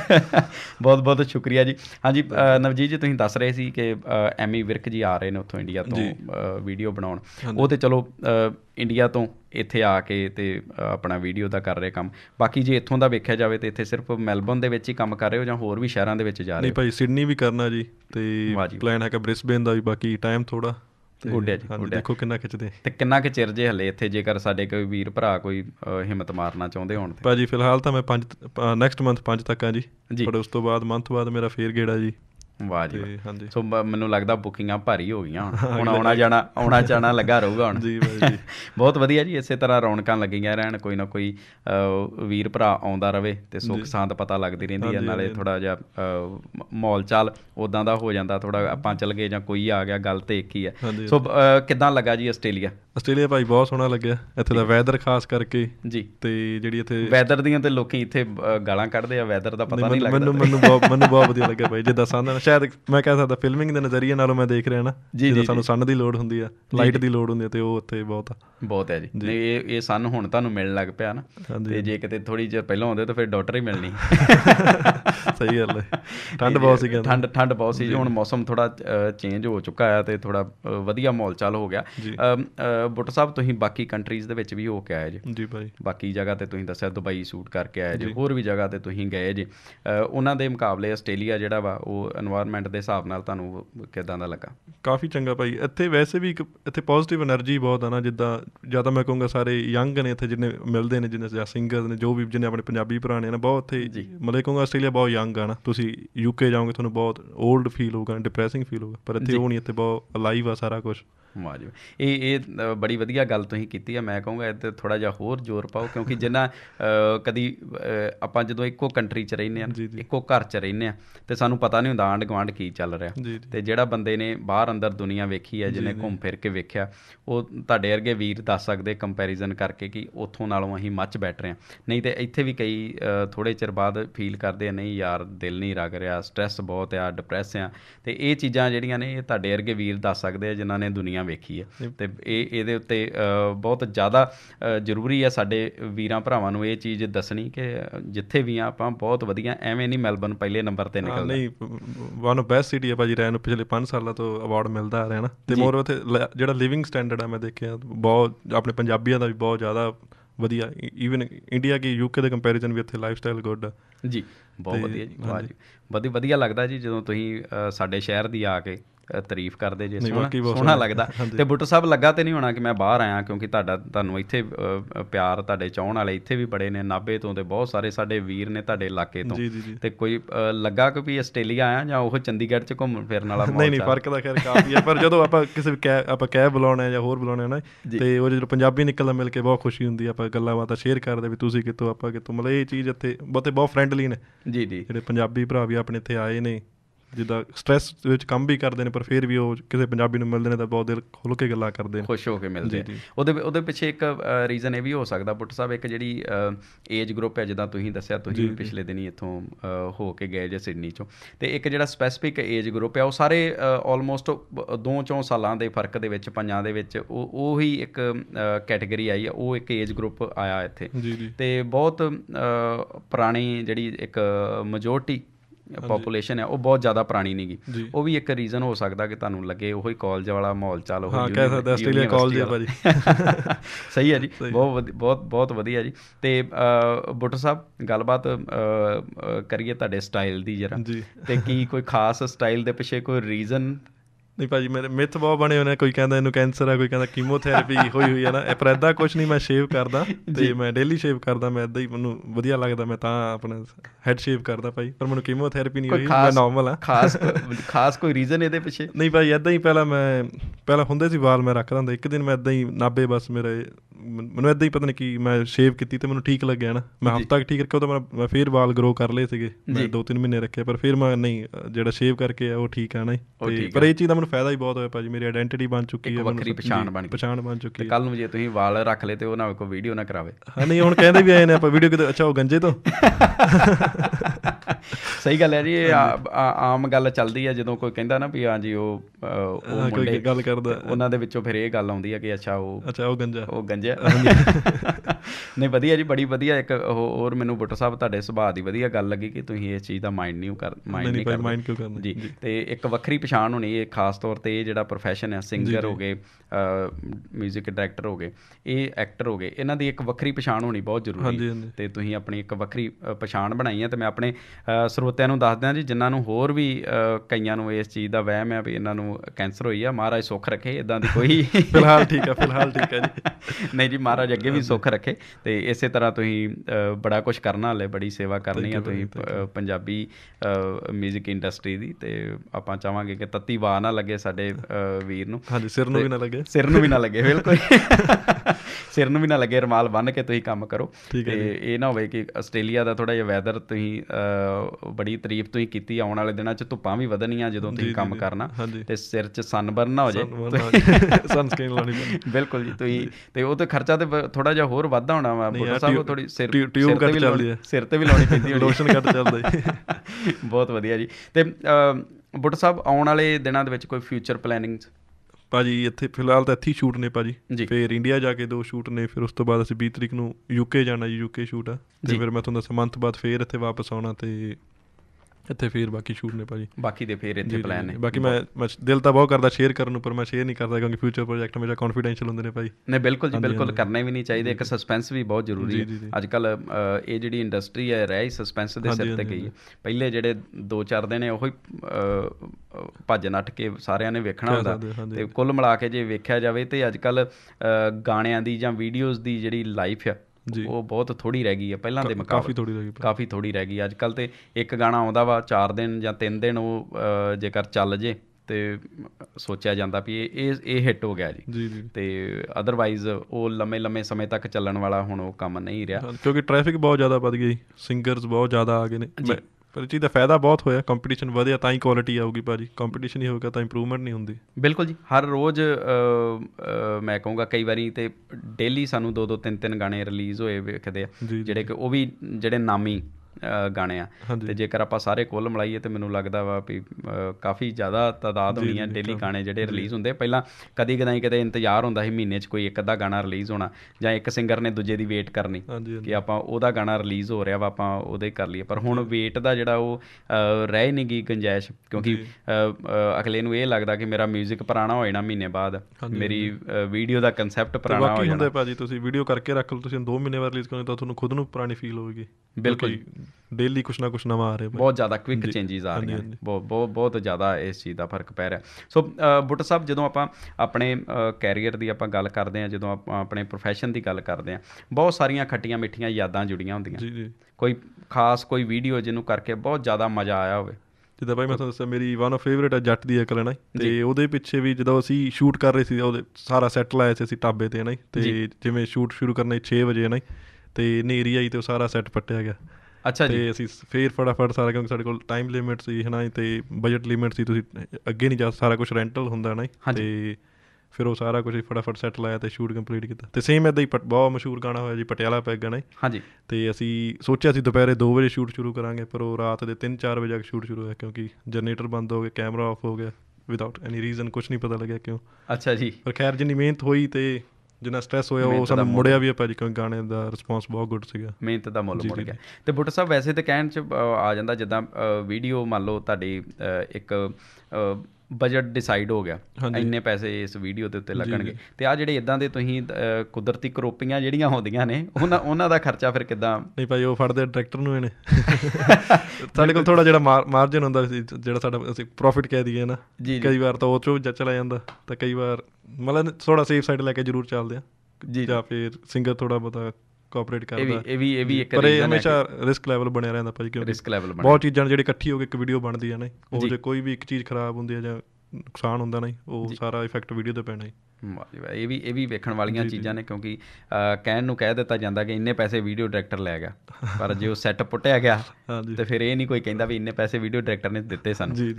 ਬਹੁਤ ਬਹੁਤ ਸ਼ੁਕਰੀਆ ਜੀ ਹਾਂਜੀ ਨਵਜੀਤ ਜੀ ਤੁਸੀਂ ਦੱਸ ਰਹੇ ਸੀ ਕਿ ਐਮੀ ਵਿਰਕ ਜੀ ਆ ਰਹੇ ਨੇ ਉੱਥੋਂ ਇੰਡੀਆ ਤੋਂ ਵੀਡੀਓ ਬਣਾਉਣ ਉਹ ਤੇ ਚਲੋ ਇੰਡੀਆ ਤੋਂ ਇੱਥੇ ਆ ਕੇ ਤੇ ਆਪਣਾ ਵੀਡੀਓ ਦਾ ਕਰ ਰਹੇ ਕੰਮ ਬਾਕੀ ਜੇ ਇੱਥੋਂ ਦਾ ਵੇਖਿਆ ਜਾਵੇ ਤੇ ਇੱਥੇ ਸਿਰਫ ਮੈਲਬੌਰਨ ਦੇ ਵਿੱਚ ਹੀ ਕੰਮ ਕਰ ਰਹੇ ਹੋ ਜਾਂ ਹੋਰ ਵੀ ਸ਼ਹਿਰਾਂ ਦੇ ਵਿੱਚ ਜਾ ਰਹੇ ਨਹੀਂ ਭਾਈ ਸਿਡਨੀ ਵੀ ਕਰਨਾ ਜੀ ਤੇ ਪਲਾਨ ਹੈ ਕਿ ਬ੍ਰਿਸਬੇਨ ਦਾ ਵੀ ਬਾਕੀ ਟਾਈਮ ਥੋੜਾ ਗੋਡਿਆਂ 'ਚ ਦੇਖੋ ਕਿੰਨਾ ਖਿੱਚਦੇ ਤੇ ਕਿੰਨਾ ਕਿ ਚਿਰ ਜੇ ਹਲੇ ਇੱਥੇ ਜੇਕਰ ਸਾਡੇ ਕੋਈ ਵੀਰ ਭਰਾ ਕੋਈ ਹਿੰਮਤ ਮਾਰਨਾ ਚਾਹੁੰਦੇ ਹੋਣ ਤੇ ਭਾਜੀ ਫਿਲਹਾਲ ਤਾਂ ਮੈਂ 5 ਨੈਕਸਟ ਮੰਥ 5 ਤੱਕ ਆ ਜੀ ਪਰ ਉਸ ਤੋਂ ਬਾਅਦ ਮੰਥ ਬਾਅਦ ਮੇਰਾ ਫੇਰ ਗੇੜਾ ਜੀ ਵਾਹ ਜੀ ਹਾਂਜੀ ਸੋ ਮੈਨੂੰ ਲੱਗਦਾ ਬੁਕਿੰਗਾਂ ਭਾਰੀ ਹੋ ਗਈਆਂ ਹੁਣ ਆਉਣਾ ਜਾਣਾ ਆਉਣਾ ਜਾਣਾ ਲੱਗਾ ਰਹੂਗਾ ਹੁਣ ਜੀ ਬਾਈ ਜੀ ਬਹੁਤ ਵਧੀਆ ਜੀ ਇਸੇ ਤਰ੍ਹਾਂ ਰੌਣਕਾਂ ਲੱਗੀਆਂ ਰਹਿਣ ਕੋਈ ਨਾ ਕੋਈ ਵੀਰ ਭਰਾ ਆਉਂਦਾ ਰਵੇ ਤੇ ਸੁੱਖ ਸਾਂਤ ਪਤਾ ਲੱਗਦੀ ਰਹਿੰਦੀ ਹੈ ਨਾਲੇ ਥੋੜਾ ਜਿਹਾ ਮੌਲ ਚਾਲ ਉਦਾਂ ਦਾ ਹੋ ਜਾਂਦਾ ਥੋੜਾ ਆਪਾਂ ਚੱਲ ਗਏ ਜਾਂ ਕੋਈ ਆ ਗਿਆ ਗੱਲ ਤੇ ਇੱਕ ਹੀ ਹੈ ਸੋ ਕਿਦਾਂ ਲੱਗਾ ਜੀ ਆਸਟ੍ਰੇਲੀਆ ਆਸਟ੍ਰੇਲੀਆ ਭਾਈ ਬਹੁਤ ਸੋਹਣਾ ਲੱਗਿਆ ਇੱਥੇ ਦਾ ਵੈਦਰ ਖਾਸ ਕਰਕੇ ਜੀ ਤੇ ਜਿਹੜੀ ਇੱਥੇ ਵੈਦਰ ਦੀਆਂ ਤੇ ਲੋਕੀ ਇੱਥੇ ਗਾਲਾਂ ਕੱਢਦੇ ਆ ਵੈਦਰ ਦਾ ਪਤਾ ਨਹੀਂ ਲੱਗਦਾ ਮੈਨੂੰ ਮੈਨੂੰ ਬਹੁਤ ਮੈਨੂੰ ਬਹੁਤ ਵਧੀਆ ਲੱਗਿਆ ਭਾਈ ਜਿੱਦਾਂ ਸਾਹ ਸ਼ਾਇਦ ਮੈਂ ਕਹਿ ਸਕਦਾ ਫਿਲਮਿੰਗ ਦੇ ਨਜ਼ਰੀਏ ਨਾਲੋਂ ਮੈਂ ਦੇਖ ਰਿਹਾ ਨਾ ਜਦੋਂ ਸਾਨੂੰ ਸਨ ਦੀ ਲੋੜ ਹੁੰਦੀ ਆ ਲਾਈਟ ਦੀ ਲੋੜ ਹੁੰਦੀ ਆ ਤੇ ਉਹ ਉੱਥੇ ਬਹੁਤ ਆ ਬਹੁਤ ਹੈ ਜੀ ਨਹੀਂ ਇਹ ਇਹ ਸਨ ਹੁਣ ਤੁਹਾਨੂੰ ਮਿਲਣ ਲੱਗ ਪਿਆ ਨਾ ਤੇ ਜੇ ਕਿਤੇ ਥੋੜੀ ਜਿਹਾ ਪਹਿਲਾਂ ਆਉਂਦੇ ਤਾਂ ਫਿਰ ਡਾਕਟਰ ਹੀ ਮਿਲਣੀ ਸਹੀ ਗੱਲ ਹੈ ਠੰਡ ਬਹੁਤ ਸੀ ਠੰਡ ਠੰਡ ਬਹੁਤ ਸੀ ਹੁਣ ਮੌਸਮ ਥੋੜਾ ਚੇਂਜ ਹੋ ਚੁੱਕਾ ਆ ਤੇ ਥੋੜਾ ਵਧੀਆ ਮਾਹੌਲ ਚੱਲ ਹੋ ਗਿਆ ਬੁੱਟ ਸਾਹਿਬ ਤੁਸੀਂ ਬਾਕੀ ਕੰਟਰੀਜ਼ ਦੇ ਵਿੱਚ ਵੀ ਹੋ ਕੇ ਆਏ ਜੀ ਜੀ ਭਾਈ ਬਾਕੀ ਜਗ੍ਹਾ ਤੇ ਤੁਸੀਂ ਦੱਸਿਆ ਦੁਬਈ ਸ਼ੂਟ ਕਰਕੇ ਆਏ ਜੀ ਹੋਰ ਵੀ ਜਗ੍ਹਾ ਤੇ ਤੁਸੀਂ ਗਏ ਜੀ ਉਹਨਾਂ ਦੇ ਮੁਕਾਬਲੇ ਆਸਟ੍ਰੇਲੀਆ ਜਿਹੜਾ ਵਾ ਉਹ এনवायरमेंट ਦੇ ਹਿਸਾਬ ਨਾਲ ਤੁਹਾਨੂੰ ਕਿਦਾਂ ਦਾ ਲੱਗਾ ਕਾਫੀ ਚੰਗਾ ਭਾਈ ਇੱਥੇ ਵੈਸੇ ਵੀ ਇੱਕ ਇੱਥੇ ਪੋਜ਼ਿਟਿਵ એનર્ਜੀ ਬਹੁਤ ਆ ਨਾ ਜਿੱਦਾਂ ਜਿਆਦਾ ਮੈਂ ਕਹੂੰਗਾ ਸਾਰੇ ਯੰਗ ਨੇ ਇੱਥੇ ਜਿੰਨੇ ਮਿਲਦੇ ਨੇ ਜਿੰਨੇ ਜਾਂ ਸਿੰਗਰ ਨੇ ਜੋ ਵੀ ਜਿੰਨੇ ਆਪਣੇ ਪੰਜਾਬੀ ਪੁਰਾਣੇ ਨੇ ਬਹੁਤ ਇੱਥੇ ਮਲੇ ਕਹੂੰਗਾ ਆਸਟ੍ਰੇਲੀਆ ਬਹੁਤ ਯੰਗ ਆ ਨਾ ਤੁਸੀਂ ਯੂਕੇ ਜਾਓਗੇ ਤੁਹਾਨੂੰ ਬਹੁਤ 올ਡ ਫੀਲ ਹੋਊਗਾ ਡਿਪਰੈਸਿੰਗ ਫੀਲ ਹੋਊਗਾ ਪਰ ਇੱਥੇ ਉਹ ਨਹੀਂ ਇੱਥੇ ਬਹੁਤ ਅਲਾਈਵ ਆ ਸਾਰਾ ਕੁਝ ਵਾਹ ਜੀ ਇਹ ਇਹ ਬੜੀ ਵਧੀਆ ਗੱਲ ਤੁਸੀਂ ਕੀਤੀ ਆ ਮੈਂ ਕਹੂੰਗਾ ਇਹ ਤੇ ਥੋੜਾ ਜਿਹਾ ਹੋਰ ਜ਼ੋਰ ਪਾਓ ਕਿਉਂਕਿ ਜਿੰਨਾ ਕਦੀ ਆਪਾਂ ਜਦੋਂ ਇੱਕੋ ਕੰਟਰੀ 'ਚ ਰਹਿੰਦੇ ਆ ਇੱਕੋ ਘਰ 'ਚ ਰਹਿੰਦੇ ਆ ਤੇ ਸਾਨੂੰ ਪਤਾ ਨਹੀਂ ਹੁੰਦਾ ਆਂਡ ਗਵਾਂਡ ਕੀ ਚੱਲ ਰਿਹਾ ਤੇ ਜਿਹੜਾ ਬੰਦੇ ਨੇ ਬਾਹਰ ਅੰਦਰ ਦੁਨੀਆ ਵੇਖੀ ਹੈ ਜਿਹਨੇ ਘੁੰਮ ਫਿਰ ਕੇ ਵੇਖਿਆ ਉਹ ਤੁਹਾਡੇ ਵਰਗੇ ਵੀਰ ਦੱਸ ਸਕਦੇ ਕੰਪੈਰੀਜ਼ਨ ਕਰਕੇ ਕਿ ਉੱਥੋਂ ਨਾਲੋਂ ਅਸੀਂ ਮੱਚ ਬੈਟਰ ਆ ਨਹੀਂ ਤੇ ਇੱਥੇ ਵੀ ਕਈ ਥੋੜੇ ਚਿਰ ਬਾਅਦ ਫੀਲ ਕਰਦੇ ਆ ਨਹੀਂ ਯਾਰ ਦਿਲ ਨਹੀਂ ਰਗ ਰਿਹਾ ਸਟ्रेस ਬਹੁਤ ਆ ਡਿਪਰੈਸ ਆ ਤੇ ਇਹ ਚੀਜ਼ਾਂ ਜਿਹੜੀਆਂ ਨੇ ਇਹ ਤੁਹਾਡੇ ਵਰਗੇ ਵੀਰ ਦੱਸ ਸਕਦੇ ਆ ਜਿਨ੍ਹਾਂ ਨੇ ਦੁਨੀਆ ਵੇਖੀ ਹੈ ਤੇ ਇਹ ਇਹਦੇ ਉੱਤੇ ਬਹੁਤ ਜ਼ਿਆਦਾ ਜ਼ਰੂਰੀ ਹੈ ਸਾਡੇ ਵੀਰਾਂ ਭਰਾਵਾਂ ਨੂੰ ਇਹ ਚੀਜ਼ ਦੱਸਣੀ ਕਿ ਜਿੱਥੇ ਵੀ ਆ ਆਪਾਂ ਬਹੁਤ ਵਧੀਆ ਐਵੇਂ ਨਹੀਂ ਮੈਲਬਨ ਪਹਿਲੇ ਨੰਬਰ ਤੇ ਨਿਕਲਦਾ ਨਹੀਂ ਵਨ ਆਫ ਬੈਸਟ ਸਿਟੀ ਹੈ ਭਾਜੀ ਰਹਿਣ ਨੂੰ ਪਿਛਲੇ 5 ਸਾਲਾਂ ਤੋਂ ਅਵਾਰਡ ਮਿਲਦਾ ਆ ਰਿਹਾ ਨਾ ਤੇ ਮੋਰ ਉੱਥੇ ਜਿਹੜਾ ਲਿਵਿੰਗ ਸਟੈਂਡਰਡ ਆ ਮੈਂ ਦੇਖਿਆ ਬਹੁਤ ਆਪਣੇ ਪੰਜਾਬੀਆਂ ਦਾ ਵੀ ਬਹੁਤ ਜ਼ਿਆਦਾ ਵਧੀਆ ਈਵਨ ਇੰਡੀਆ ਕੀ ਯੂਕੇ ਦੇ ਕੰਪੈਰੀਜ਼ਨ ਵੀ ਇੱਥੇ ਲਾਈਫ ਸਟਾਈਲ ਗੁੱਡ ਜੀ ਬਹੁਤ ਵਧੀਆ ਜੀ ਵਾਹ ਵਧੀਆ ਲੱਗਦਾ ਜੀ ਜਦੋਂ ਤੁਸੀਂ ਸਾਡੇ ਸ਼ਹਿਰ ਦੀ ਆ ਕੇ ਤਾਰੀਫ ਕਰਦੇ ਜੇ ਸੋਹਣਾ ਲੱਗਦਾ ਤੇ ਬੁੱਟਰ ਸਾਹਿਬ ਲੱਗਾ ਤੇ ਨਹੀਂ ਹੋਣਾ ਕਿ ਮੈਂ ਬਾਹਰ ਆਇਆ ਕਿਉਂਕਿ ਤੁਹਾਡਾ ਤੁਹਾਨੂੰ ਇੱਥੇ ਪਿਆਰ ਤੁਹਾਡੇ ਚਾਹਣ ਵਾਲੇ ਇੱਥੇ ਵੀ ਬੜੇ ਨੇ ਨਾਬੇ ਤੋਂ ਤੇ ਬਹੁਤ ਸਾਰੇ ਸਾਡੇ ਵੀਰ ਨੇ ਤੁਹਾਡੇ ਇਲਾਕੇ ਤੋਂ ਤੇ ਕੋਈ ਲੱਗਾ ਕਿ ਵੀ ਆਸਟ੍ਰੇਲੀਆ ਆਇਆ ਜਾਂ ਉਹ ਚੰਡੀਗੜ੍ਹ ਚ ਘੁੰਮਣ ਫਿਰਨ ਵਾਲਾ ਮੌਕਾ ਨਹੀਂ ਨਹੀਂ ਫਰਕ ਦਾ ਖੈਰ ਕਾਫੀ ਹੈ ਪਰ ਜਦੋਂ ਆਪਾਂ ਕਿਸੇ ਵੀ ਕੈਬ ਆਪਾਂ ਕੈਬ ਬੁਲਾਉਣੇ ਜਾਂ ਹੋਰ ਬੁਲਾਉਣੇ ਨਾ ਤੇ ਉਹ ਜਦੋਂ ਪੰਜਾਬੀ ਨਿਕਲਦਾ ਮਿਲ ਕੇ ਬਹੁਤ ਖੁਸ਼ੀ ਹੁੰਦੀ ਆਪਾਂ ਗੱਲਾਂ ਬਾਤਾਂ ਸ਼ੇਅਰ ਕਰਦੇ ਵੀ ਤੁਸੀਂ ਕਿੱਥੋਂ ਆਪਾਂ ਕਿੱਥੋਂ ਮਤਲਬ ਇਹ ਚੀਜ਼ ਇੱਥੇ ਬਹੁਤੇ ਬਹੁਤ ਫਰੈਂਡਲੀ ਨੇ ਜੀ ਜੀ ਜਿਹੜੇ ਪੰਜਾਬੀ ਭਰਾ ਵੀ ਆਪਣੇ ਇੱਥੇ ਆਏ ਨੇ ਜਿੱਦਾਂ ਸਟ्रेस ਵਿੱਚ ਕੰਮ ਵੀ ਕਰਦੇ ਨੇ ਪਰ ਫਿਰ ਵੀ ਉਹ ਕਿਸੇ ਪੰਜਾਬੀ ਨੂੰ ਮਿਲਦੇ ਨੇ ਤਾਂ ਬਹੁਤ ਦਿਲ ਖੁੱਲ ਕੇ ਗੱਲਾਂ ਕਰਦੇ ਨੇ ਖੁਸ਼ ਹੋ ਕੇ ਮਿਲਦੇ ਉਹਦੇ ਉਹਦੇ ਪਿੱਛੇ ਇੱਕ ਰੀਜ਼ਨ ਇਹ ਵੀ ਹੋ ਸਕਦਾ ਪੁੱਟ ਸਾਹਿਬ ਇੱਕ ਜਿਹੜੀ ਏਜ ਗਰੁੱਪ ਹੈ ਜਿੱਦਾਂ ਤੁਸੀਂ ਦੱਸਿਆ ਤੁਸੀਂ ਪਿਛਲੇ ਦਿਨੀ ਇੱਥੋਂ ਹੋ ਕੇ ਗਏ ਜੇ ਸਿਡਨੀ ਚੋਂ ਤੇ ਇੱਕ ਜਿਹੜਾ ਸਪੈਸਿਫਿਕ ਏਜ ਗਰੁੱਪ ਹੈ ਉਹ ਸਾਰੇ ਆਲਮੋਸਟ ਦੋ ਚੋਂ ਸਾਲਾਂ ਦੇ ਫਰਕ ਦੇ ਵਿੱਚ ਪੰਜਾਂ ਦੇ ਵਿੱਚ ਉਹ ਉਹੀ ਇੱਕ ਕੈਟਾਗਰੀ ਆਈ ਹੈ ਉਹ ਇੱਕ ਏਜ ਗਰੁੱਪ ਆਇਆ ਇੱਥੇ ਤੇ ਬਹੁਤ ਪੁਰਾਣੀ ਜਿਹੜੀ ਇੱਕ ਮੈਜੋਰਟੀ ਪੋਪੂਲੇਸ਼ਨ ਹੈ ਉਹ ਬਹੁਤ ਜ਼ਿਆਦਾ ਪੁਰਾਣੀ ਨਹੀਂਗੀ ਉਹ ਵੀ ਇੱਕ ਰੀਜ਼ਨ ਹੋ ਸਕਦਾ ਕਿ ਤੁਹਾਨੂੰ ਲੱਗੇ ਉਹੀ ਕਾਲਜ ਵਾਲਾ ਮਾਹੌਲ ਚੱਲ ਉਹ ਹਾਂ ਕਹਿ ਸਕਦਾ ਆਸਟ੍ਰੇਲੀਆ ਕਾਲਜ ਹੈ ਭਾਜੀ ਸਹੀ ਹੈ ਜੀ ਬਹੁਤ ਬਹੁਤ ਬਹੁਤ ਵਧੀਆ ਜੀ ਤੇ ਬੁੱਟਰ ਸਾਹਿਬ ਗੱਲਬਾਤ ਕਰੀਏ ਤੁਹਾਡੇ ਸਟਾਈਲ ਦੀ ਜਰਾ ਤੇ ਕੀ ਕੋਈ ਖਾਸ ਸਟਾਈਲ ਦੇ ਪਿੱਛੇ ਕੋਈ ਰੀਜ਼ਨ ਨਹੀਂ ਭਾਜੀ ਮੇਰੇ ਮਿੱਥ ਬਹੁਤ ਬਣੇ ਹੋਣੇ ਕੋਈ ਕਹਿੰਦਾ ਇਹਨੂੰ ਕੈਂਸਰ ਆ ਕੋਈ ਕਹਿੰਦਾ ਕੀਮੋਥੈਰੇਪੀ ਹੋਈ ਹੋਈ ਹੈ ਨਾ ਪਰ ਐਦਾਂ ਕੁਝ ਨਹੀਂ ਮੈਂ ਸ਼ੇਵ ਕਰਦਾ ਤੇ ਮੈਂ ਡੇਲੀ ਸ਼ੇਵ ਕਰਦਾ ਮੈਂ ਇਦਾਂ ਹੀ ਮੈਨੂੰ ਵਧੀਆ ਲੱਗਦਾ ਮੈਂ ਤਾਂ ਆਪਣਾ ਹੈਡ ਸ਼ੇਵ ਕਰਦਾ ਭਾਈ ਪਰ ਮੈਨੂੰ ਕੀਮੋਥੈਰੇਪੀ ਨਹੀਂ ਹੋਈ ਮੈਂ ਨਾਰਮਲ ਆ ਖਾਸ ਖਾਸ ਕੋਈ ਰੀਜ਼ਨ ਇਹਦੇ ਪਿੱਛੇ ਨਹੀਂ ਭਾਈ ਇਦਾਂ ਹੀ ਪਹਿਲਾਂ ਮੈਂ ਪਹਿਲਾਂ ਹੁੰਦੇ ਸੀ ਵਾਲ ਮੈਂ ਰੱਖਦਾ ਹੁੰਦਾ ਇੱਕ ਦਿਨ ਮੈਂ ਇਦਾਂ ਹੀ ਨਾਬੇ ਬਸ ਮੇਰੇ ਮੈਨੂੰ ਇਦਾਂ ਹੀ ਪਤਾ ਨਹੀਂ ਕਿ ਮੈਂ ਸ਼ੇਵ ਕੀਤੀ ਤੇ ਮੈਨੂੰ ਠੀਕ ਲੱਗਿਆ ਨਾ ਮੈਂ ਹਫਤਾ ਠੀਕ ਰੱਖਿਆ ਉਹ ਤਾਂ ਮੈਂ ਫੇਰ ਵਾਲ ਗਰੋ ਕਰ ਲਏ ਸੀਗੇ ਮੈਂ 2-3 ਮਹੀਨੇ ਰੱਖਿਆ ਪਰ ਫੇਰ ਮੈਂ ਨਹੀਂ ਜਿਹੜਾ ਸ਼ੇਵ ਕਰਕੇ ਆ ਉਹ ਠੀਕ ਆ ਨਾ ਪਰ ਇਹ ਚੀਜ਼ ਦਾ ਮੈਨੂੰ ਫਾਇਦਾ ਹੀ ਬਹੁਤ ਹੋਇਆ ਭਾਜੀ ਮੇਰੀ ਆਇਡੈਂਟੀਟੀ ਬਣ ਚੁੱਕੀ ਹੈ ਵੱਖਰੀ ਪਛਾਣ ਬਣ ਗਈ ਪਛਾਣ ਬਣ ਚੁੱਕੀ ਹੈ ਕੱਲ ਨੂੰ ਜੇ ਤੁਸੀਂ ਵਾਲ ਰੱਖ ਲਏ ਤੇ ਉਹ ਨਾ ਕੋਈ ਵੀਡੀਓ ਨਾ ਕਰਾਵੇ ਹਾਂ ਨਹੀਂ ਹੁਣ ਕਹਿੰਦੇ ਵੀ ਆਏ ਨੇ ਆਪਾਂ ਵੀਡੀਓ ਕਿਤੇ ਅੱਛਾ ਉਹ ਗੰਜੇ ਤੋਂ ਸਹੀ ਗੱਲ ਹੈ ਜੀ ਆਮ ਗੱਲ ਚੱਲਦੀ ਹੈ ਜਦੋਂ ਕੋਈ ਕਹਿੰਦਾ ਨਾ ਵੀ ਹਾਂ ਜੀ ਉਹ ਉਹ ਮੁੰਡੇ ਗੱਲ ਕਰਦਾ ਉਹਨਾਂ ਦੇ ਵਿੱਚੋਂ ਫਿਰ ਇਹ ਗੱਲ ਆਉਂਦੀ ਹੈ ਕਿ ਅੱਛਾ ਉਹ ਅੱਛਾ ਉਹ ਗੰਜਾ ਉਹ ਗੰਜਾ ਨਹੀਂ ਵਧੀਆ ਜੀ ਬੜੀ ਵਧੀਆ ਇੱਕ ਹੋਰ ਮੈਨੂੰ ਬੁੱਟਰ ਸਾਹਿਬ ਤੁਹਾਡੇ ਸੁਭਾਅ ਦੀ ਵਧੀਆ ਗੱਲ ਲੱਗੀ ਕਿ ਤੁਸੀਂ ਇਸ ਚੀਜ਼ ਦਾ ਮਾਈਂਡ ਨਹੀਂ ਕਰ ਮਾਈਂਡ ਨਹੀਂ ਕਰ ਮਾਈਂਡ ਕਿਉਂ ਕਰਨਾ ਜੀ ਤੇ ਇੱਕ ਵੱਖਰੀ ਪਛਾਣ ਹੋਣੀ ਇਹ ਖਾਸ ਖਾਸ ਤੌਰ ਤੇ ਇਹ ਜਿਹੜਾ profession ਹੈ ਸਿੰਗਰ ਹੋ ਗਏ 뮤직 ਡਾਇਰੈਕਟਰ ਹੋ ਗਏ ਇਹ ਐਕਟਰ ਹੋ ਗਏ ਇਹਨਾਂ ਦੀ ਇੱਕ ਵੱਖਰੀ ਪਛਾਣ ਹੋਣੀ ਬਹੁਤ ਜ਼ਰੂਰੀ ਹੈ ਤੇ ਤੁਸੀਂ ਆਪਣੀ ਇੱਕ ਵੱਖਰੀ ਪਛਾਣ ਬਣਾਈ ਹੈ ਤੇ ਮੈਂ ਆਪਣੇ ਸਰੋਤਿਆਂ ਨੂੰ ਦੱਸ ਦਿਆਂ ਜੀ ਜਿਨ੍ਹਾਂ ਨੂੰ ਹੋਰ ਵੀ ਕਈਆਂ ਨੂੰ ਇਸ ਚੀਜ਼ ਦਾ ਵਹਿਮ ਹੈ ਵੀ ਇਹਨਾਂ ਨੂੰ ਕੈਂਸਰ ਹੋਈ ਆ ਮਹਾਰਾਜ ਸੁੱਖ ਰੱਖੇ ਇਦਾਂ ਦੀ ਕੋਈ ਫਿਲਹਾਲ ਠੀਕ ਆ ਫਿਲਹਾਲ ਠੀਕ ਆ ਜੀ ਨਹੀਂ ਜੀ ਮਹਾਰਾਜ ਅੱਗੇ ਵੀ ਸੁੱਖ ਰੱਖੇ ਤੇ ਇਸੇ ਤਰ੍ਹਾਂ ਤੁਸੀਂ ਬੜਾ ਕੁਝ ਕਰਨਾ ਹਲੇ ਬੜੀ ਸੇਵਾ ਕਰਨੀ ਆ ਤੁਸੀਂ ਪੰਜਾਬੀ 뮤직 ਇੰਡਸਟਰੀ ਦੀ ਤੇ ਆਪਾਂ ਚਾਹਾਂਗੇ ਕਿ ਤੱਤੀ ਵਾ ਨਾ ਲੱਗੇ ਸਾਡੇ ਵੀਰ ਨੂੰ ਹਾਂਜੀ ਸਿਰ ਨੂੰ ਵੀ ਨਾ ਲੱਗੇ ਸਿਰ ਨੂੰ ਵੀ ਨਾ ਲੱਗੇ ਬਿਲਕੁਲ ਸਿਰ ਨੂੰ ਵੀ ਨਾ ਲੱਗੇ ਰਮਾਲ ਬੰਨ ਕੇ ਤੁਸੀਂ ਕੰਮ ਕਰੋ ਤੇ ਇਹ ਨਾ ਹੋਵੇ ਕਿ ਆਸਟ੍ਰੇਲੀਆ ਦਾ ਥੋੜਾ ਜਿਹਾ ਵੈਦਰ ਤੁਸੀਂ ਬੜੀ ਤਾਰੀਫ ਤੁਸੀਂ ਕੀਤੀ ਆਉਣ ਵਾਲੇ ਦਿਨਾਂ 'ਚ ਧੁੱਪਾਂ ਵੀ ਵਧਣੀਆਂ ਜਦੋਂ ਤੁਸੀਂ ਕੰਮ ਕਰਨਾ ਤੇ ਸਿਰ 'ਚ ਸਨਬਰਨ ਨਾ ਹੋ ਜਾਏ ਸਨਸਕ੍ਰੀਨ ਲਾਉਣੀ ਪੈਂਦੀ ਬਿਲਕੁਲ ਜੀ ਤੁਸੀਂ ਤੇ ਉਹ ਤੇ ਖਰਚਾ ਤੇ ਥੋੜਾ ਜਿਹਾ ਹੋਰ ਵਾਧਾ ਹੋਣਾ ਵਾ ਬੋਲੋ ਸਾਹਿਬ ਥੋੜੀ ਸਿਰ ਟਿਊਬ ਕੱਟ ਚੱਲਦੀ ਹੈ ਸਿਰ ਤੇ ਵੀ ਲਾਉਣੀ ਪੈਂਦੀ ਹੈ ਲੋਸ਼ਨ ਕੱਟ ਚੱਲਦਾ ਬਹੁਤ ਵਧੀਆ ਜੀ ਤੇ ਬੁੱਟ ਸਾਹਿਬ ਆਉਣ ਵਾਲੇ ਦਿਨਾਂ ਦੇ ਵਿੱਚ ਕੋਈ ਫਿਊਚਰ ਪਲੈਨਿੰਗਸ ਭਾਜੀ ਇੱਥੇ ਫਿਲਹਾਲ ਤਾਂ ਇੱਥੇ ਸ਼ੂਟ ਨੇ ਭਾਜੀ ਫਿਰ ਇੰਡੀਆ ਜਾ ਕੇ ਦੋ ਸ਼ੂਟ ਨੇ ਫਿਰ ਉਸ ਤੋਂ ਬਾਅਦ ਅਸੀਂ 20 ਤਰੀਕ ਨੂੰ ਯੂਕੇ ਜਾਣਾ ਜੀ ਯੂਕੇ ਸ਼ੂਟ ਆ ਤੇ ਫਿਰ ਮੈਂ ਤੁਹਾਨੂੰ ਦੱਸਾਂ ਮੰਥ ਬਾਅਦ ਫਿਰ ਇੱਥੇ ਵਾਪਸ ਆਉਣਾ ਤੇ ਇੱਥੇ ਫੇਰ ਬਾਕੀ ਸ਼ੂਟ ਨੇ ਭਾਜੀ ਬਾਕੀ ਦੇ ਫੇਰ ਇੱਥੇ ਪਲਾਨ ਨੇ ਬਾਕੀ ਮੈਂ ਦਿਲ ਤਾਂ ਬਹੁਤ ਕਰਦਾ ਸ਼ੇਅਰ ਕਰਨ ਨੂੰ ਪਰ ਮੈਂ ਸ਼ੇਅਰ ਨਹੀਂ ਕਰਦਾ ਕਿਉਂਕਿ ਫਿਊਚਰ ਪ੍ਰੋਜੈਕਟ ਮੇਰਾ ਕੌਨਫੀਡੈਂਸ਼ੀਅਲ ਹੁੰਦੇ ਨੇ ਭਾਈ ਨਹੀਂ ਬਿਲਕੁਲ ਜੀ ਬਿਲਕੁਲ ਕਰਨਾ ਵੀ ਨਹੀਂ ਚਾਹੀਦਾ ਇੱਕ ਸਸਪੈਂਸ ਵੀ ਬਹੁਤ ਜ਼ਰੂਰੀ ਹੈ ਅੱਜ ਕੱਲ ਇਹ ਜਿਹੜੀ ਇੰਡਸਟਰੀ ਹੈ ਰਹਿ ਸਸਪੈਂਸ ਦੇ ਸਿਰ ਤੇ ਗਈ ਹੈ ਪਹਿਲੇ ਜਿਹੜੇ 2-4 ਦਿਨ ਉਹ ਹੀ ਭੱਜ ਨੱਠ ਕੇ ਸਾਰਿਆਂ ਨੇ ਵੇਖਣਾ ਹੁੰਦਾ ਤੇ ਕੁੱਲ ਮਿਲਾ ਕੇ ਜੇ ਵੇਖਿਆ ਜਾਵੇ ਤੇ ਅੱਜ ਕੱਲ ਗਾਣਿਆਂ ਦੀ ਜਾਂ ਵੀਡੀਓਜ਼ ਦੀ ਜਿਹੜੀ ਲਾਈਫ ਹੈ ਉਹ ਬਹੁਤ ਥੋੜੀ ਰਹਿ ਗਈ ਹੈ ਪਹਿਲਾਂ ਦੇ ਮੁਕਾਬਲੇ ਕਾਫੀ ਥੋੜੀ ਰਹਿ ਗਈ ਕਾਫੀ ਥੋੜੀ ਰਹਿ ਗਈ ਅੱਜ ਕੱਲ ਤੇ ਇੱਕ ਗਾਣਾ ਆਉਂਦਾ ਵਾ 4 ਦਿਨ ਜਾਂ 3 ਦਿਨ ਉਹ ਜੇਕਰ ਚੱਲ ਜੇ ਤੇ ਸੋਚਿਆ ਜਾਂਦਾ ਵੀ ਇਹ ਇਹ ਹਿੱਟ ਹੋ ਗਿਆ ਜੀ ਤੇ ਅਦਰਵਾਈਜ਼ ਉਹ ਲੰਮੇ ਲੰਮੇ ਸਮੇਂ ਤੱਕ ਚੱਲਣ ਵਾਲਾ ਹੁਣ ਉਹ ਕੰਮ ਨਹੀਂ ਰਿਹਾ ਕਿਉਂਕਿ ਟ੍ਰੈਫਿਕ ਬਹੁਤ ਜ਼ਿਆਦਾ ਵੱਧ ਗਈ ਸਿੰਗਰਸ ਬਹੁਤ ਜ਼ਿਆਦਾ ਆ ਗਏ ਨੇ ਪਰ ਇਹ ਚੀਜ਼ ਦਾ ਫਾਇਦਾ ਬਹੁਤ ਹੋਇਆ ਕੰਪੀਟੀਸ਼ਨ ਵਧਿਆ ਤਾਂ ਹੀ ਕੁਆਲਿਟੀ ਆਊਗੀ ਭਾਜੀ ਕੰਪੀਟੀਸ਼ਨ ਹੀ ਹੋਊਗਾ ਤਾਂ ਇੰਪਰੂਵਮੈਂਟ ਨਹੀਂ ਹੁੰਦੀ ਬਿਲਕੁਲ ਜੀ ਹਰ ਰੋਜ਼ ਮੈਂ ਕਹੂੰਗਾ ਕਈ ਵਾਰੀ ਤੇ ਡੇਲੀ ਸਾਨੂੰ ਦੋ ਦੋ ਤਿੰਨ ਤਿੰਨ ਗਾਣੇ ਰਿਲੀਜ਼ ਹੋਏ ਵੇਖਦੇ ਆ ਜਿਹੜੇ ਕਿ ਉਹ ਵੀ ਜਿਹੜੇ ਨਾਮੀ ਗਾਣੇ ਆ ਤੇ ਜੇਕਰ ਆਪਾਂ ਸਾਰੇ ਕੁੱਲ ਮਿਲਾਈਏ ਤੇ ਮੈਨੂੰ ਲੱਗਦਾ ਵਾ ਵੀ ਕਾਫੀ ਜ਼ਿਆਦਾ ਤਾਦਾਦ ਹੋਣੀ ਆ ਡੇਲੀ ਗਾਣੇ ਜਿਹੜੇ ਰਿਲੀਜ਼ ਹੁੰਦੇ ਪਹਿਲਾਂ ਕਦੀ ਕਦਾਈ ਕਿਤੇ ਇੰਤਜ਼ਾਰ ਹੁੰਦਾ ਸੀ ਮਹੀਨੇ 'ਚ ਕੋਈ ਇੱਕ ਅੱਧਾ ਗਾਣਾ ਰਿਲੀਜ਼ ਹੋਣਾ ਜਾਂ ਇੱਕ ਸਿੰਗਰ ਨੇ ਦੂਜੇ ਦੀ ਵੇਟ ਕਰਨੀ ਕਿ ਆਪਾਂ ਉਹਦਾ ਗਾਣਾ ਰਿਲੀਜ਼ ਹੋ ਰਿਹਾ ਵਾ ਆਪਾਂ ਉਹਦੇ ਕਰ ਲਈਏ ਪਰ ਹੁਣ ਵੇਟ ਦਾ ਜਿਹੜਾ ਉਹ ਰਹਿ ਨਹੀਂ ਗਈ ਗੁੰਜਾਇਸ਼ ਕਿਉਂਕਿ ਅਗਲੇ ਨੂੰ ਇਹ ਲੱਗਦਾ ਕਿ ਮੇਰਾ 뮤직 ਪੁਰਾਣਾ ਹੋ ਜਾਣਾ ਮਹੀਨੇ ਬਾਅਦ ਮੇਰੀ ਵੀਡੀਓ ਦਾ ਕਨਸੈਪਟ ਪੁਰਾਣਾ ਹੋ ਜਾਣਾ ਬਾਕੀ ਹੁੰਦਾ ਭਾਜੀ ਤੁਸੀਂ ਵੀਡੀਓ ਕਰਕੇ ਰੱਖ ਲਓ ਤੁਸੀਂ 2 ਮਹੀਨੇ ਬਾਅਦ ਰਿਲੀਜ਼ ਕਰੋਗੇ ਤਾਂ ਤੁਹਾਨੂੰ ਖੁਦ ਨੂੰ ਪੁਰਾਣੀ ਫੀਲ ਹੋਵੇਗੀ ਬਿਲਕੁਲ ਡੇਲੀ ਕੁਛ ਨਾ ਕੁਛ ਨਵਾਂ ਆ ਰਿਹਾ ਬਹੁਤ ਜ਼ਿਆਦਾ ਕੁਇਕ ਚੇਂਜਸ ਆ ਰਹੀਆਂ ਬਹੁਤ ਬਹੁਤ ਬਹੁਤ ਜ਼ਿਆਦਾ ਇਸ ਚੀਜ਼ ਦਾ ਫਰਕ ਪੈ ਰਿਹਾ ਸੋ ਬੁੱਟ ਸਾਹਿਬ ਜਦੋਂ ਆਪਾਂ ਆਪਣੇ ਕੈਰੀਅਰ ਦੀ ਆਪਾਂ ਗੱਲ ਕਰਦੇ ਆ ਜਦੋਂ ਆਪਾਂ ਆਪਣੇ profession ਦੀ ਗੱਲ ਕਰਦੇ ਆ ਬਹੁਤ ਸਾਰੀਆਂ ਖੱਟੀਆਂ ਮਿੱਠੀਆਂ ਯਾਦਾਂ ਜੁੜੀਆਂ ਹੁੰਦੀਆਂ ਜੀ ਜੀ ਕੋਈ ਖਾਸ ਕੋਈ ਵੀਡੀਓ ਜਿਹਨੂੰ ਕਰਕੇ ਬਹੁਤ ਜ਼ਿਆਦਾ ਮਜ਼ਾ ਆਇਆ ਹੋਵੇ ਜਿੱਦਾਂ ਭਾਈ ਮੈਂ ਤੁਹਾਨੂੰ ਦੱਸਿਆ ਮੇਰੀ ਵਨ ਆਫ ਫੇਵਰਿਟ ਹੈ ਜੱਟ ਦੀ ਅਕਲ ਹੈ ਨਾ ਤੇ ਉਹਦੇ ਪਿੱਛੇ ਵੀ ਜਦੋਂ ਅਸੀਂ ਸ਼ੂਟ ਕਰ ਰਹੇ ਸੀ ਉਹਦੇ ਸਾਰਾ ਸੈਟ ਲਾਇਆ ਸੀ ਅਸੀਂ ਟਾਬੇ ਤੇ ਨਾ ਤੇ ਜਿਵੇਂ ਸ਼ੂਟ ਸ਼ੁਰੂ ਕਰਨੇ 6 ਵਜੇ ਨਾ ਤੇ ਨੇਰੀ ਆਈ ਤੇ ਉਹ ਸਾਰਾ ਸੈੱਟ ਪੱਟਿਆ ਗਿਆ ਅੱਛਾ ਜੀ ਤੇ ਅਸੀਂ ਫੇਰ ਫਟਾਫਟ ਸਾਰਾ ਕਿਉਂਕਿ ਸਾਡੇ ਕੋਲ ਟਾਈਮ ਲਿਮਿਟ ਸੀ ਹਨਾ ਤੇ ਬਜਟ ਲਿਮਿਟ ਸੀ ਤੁਸੀਂ ਅੱਗੇ ਨਹੀਂ ਜਾ ਸਾਰਾ ਕੁਝ ਰੈਂਟਲ ਹੁੰਦਾ ਨਾ ਤੇ ਫਿਰ ਉਹ ਸਾਰਾ ਕੁਝ ਫਟਾਫਟ ਸੈਟ ਲਾਇਆ ਤੇ ਸ਼ੂਟ ਕੰਪਲੀਟ ਕੀਤਾ ਤੇ ਸੇਮ ਇਦਾਂ ਹੀ ਬਹੁਤ ਮਸ਼ਹੂਰ ਗਾਣਾ ਹੋਇਆ ਜੀ ਪਟਿਆਲਾ ਪੈਗ ਗਾਣਾ ਹਾਂਜੀ ਤੇ ਅਸੀਂ ਸੋਚਿਆ ਸੀ ਦੁਪਹਿਰੇ 2 ਵਜੇ ਸ਼ੂਟ ਸ਼ੁਰੂ ਕਰਾਂਗੇ ਪਰ ਉਹ ਰਾਤ ਦੇ 3-4 ਵਜੇ ਤੱਕ ਸ਼ੂਟ ਸ਼ੁਰੂ ਹੋਇਆ ਕਿਉਂਕਿ ਜਨਰੇਟਰ ਬੰਦ ਹੋ ਗਿਆ ਕੈਮਰਾ ਆਫ ਹੋ ਗਿਆ ਵਿਦਆਊਟ ਐਨੀ ਰੀਜ਼ਨ ਕੁਝ ਨਹੀਂ ਪਤਾ ਲੱਗਿਆ ਕਿਉਂ ਅੱਛਾ ਜੀ ਪਰ ਖੈਰ ਜਿੰਨੀ ਮਿਹਨਤ ਹੋਈ ਤੇ ਜਿੰਨਾ ਸਟ्रेस ਹੋਇਆ ਉਹ ਸਾਨੂੰ ਮੁੜਿਆ ਵੀ ਆਪਾਂ ਜਿਵੇਂ ਗਾਣੇ ਦਾ ਰਿਸਪੌਂਸ ਬਹੁਤ ਗੁੱਡ ਸੀਗਾ ਮਿਹਨਤ ਦਾ ਮੁੱਲ ਮੁੜ ਗਿਆ ਤੇ ਬੁੱਟਾ ਸਾਹਿਬ ਵੈਸੇ ਤੇ ਕਹਿਣ ਚ ਆ ਜਾਂਦਾ ਜਿੱਦਾਂ ਵੀਡੀਓ ਮੰਨ ਲਓ ਤੁਹਾਡੀ ਇੱਕ ਬਜਟ ਡਿਸਾਈਡ ਹੋ ਗਿਆ ਇੰਨੇ ਪੈਸੇ ਇਸ ਵੀਡੀਓ ਦੇ ਉੱਤੇ ਲੱਗਣਗੇ ਤੇ ਆ ਜਿਹੜੇ ਇਦਾਂ ਦੇ ਤੁਸੀਂ ਕੁਦਰਤੀ ਕਰੋਪੀਆਂ ਜਿਹੜੀਆਂ ਹੁੰਦੀਆਂ ਨੇ ਉਹਨਾਂ ਉਹਨਾਂ ਦਾ ਖਰਚਾ ਫਿਰ ਕਿਦਾਂ ਨਹੀਂ ਭਾਈ ਉਹ ਫੜਦੇ ਡਾਇਰੈਕਟਰ ਨੂੰ ਇਹਨੇ ਸਾਡੇ ਕੋਲ ਥੋੜਾ ਜਿਹੜਾ ਮਾਰਜਨ ਹੁੰਦਾ ਸੀ ਜਿਹੜਾ ਸਾਡਾ ਅਸੀਂ ਪ੍ਰੋਫਿਟ ਕਹਿ ਦਈਏ ਨਾ ਕਈ ਵਾਰ ਤਾਂ ਉਹ ਚੋਂ ਚਲਾ ਜਾਂਦਾ ਤਾਂ ਕਈ ਵਾਰ ਮਤਲਬ ਥੋੜਾ ਸੇਫ ਸਾਈਡ ਲੈ ਕੇ ਜ਼ਰੂਰ ਚੱਲਦੇ ਆ ਜੀ ਜਾਂ ਫਿਰ ਸਿੰਗਰ ਥੋੜਾ ਬਤਾ ਕੋਆਪਰੇਟ ਕਰਦਾ ਇਹ ਵੀ ਇਹ ਵੀ ਇੱਕ ਪਰ ਇਹ ਹਮੇਸ਼ਾ ਰਿਸਕ ਲੈਵਲ ਬਣਿਆ ਰਹਿੰਦਾ ਭਾਜੀ ਕਿਉਂਕਿ ਰਿਸਕ ਲੈਵਲ ਬਣਿਆ ਬਹੁਤ ਚੀਜ਼ਾਂ ਜਿਹੜੀ ਇਕੱਠੀ ਹੋ ਕੇ ਇੱਕ ਵੀਡੀਓ ਬਣਦੀ ਆ ਨਾ ਉਹ ਜੇ ਕੋਈ ਵੀ ਇੱਕ ਚੀਜ਼ ਖਰਾਬ ਹੁੰਦੀ ਆ ਜਾਂ ਨੁਕਸਾਨ ਹੁੰਦਾ ਨਾ ਉਹ ਸਾਰਾ ਇਫੈਕਟ ਵੀਡੀਓ ਤੇ ਪੈਣਾ ਹੈ ਇਹ ਵੀ ਇਹ ਵੀ ਵੇਖਣ ਵਾਲੀਆਂ ਚੀਜ਼ਾਂ ਨੇ ਕਿਉਂਕਿ ਕਹਿਣ ਨੂੰ ਕਹਿ ਦਿੱਤਾ ਜਾਂਦਾ ਕਿ ਇੰਨੇ ਪੈਸੇ ਵੀਡੀਓ ਡਾਇਰੈਕਟਰ ਲੈ ਗਿਆ ਪਰ ਜੇ ਉਹ ਸੈਟ ਪੁੱਟਿਆ ਗਿਆ ਤੇ ਫਿਰ ਇਹ ਨਹੀਂ ਕੋਈ ਕਹਿੰਦਾ ਵੀ ਇੰਨੇ ਪੈਸੇ ਵੀਡੀਓ ਡਾਇਰੈਕਟਰ ਨੇ ਦਿੱਤੇ ਸਾਨੂੰ ਜੀ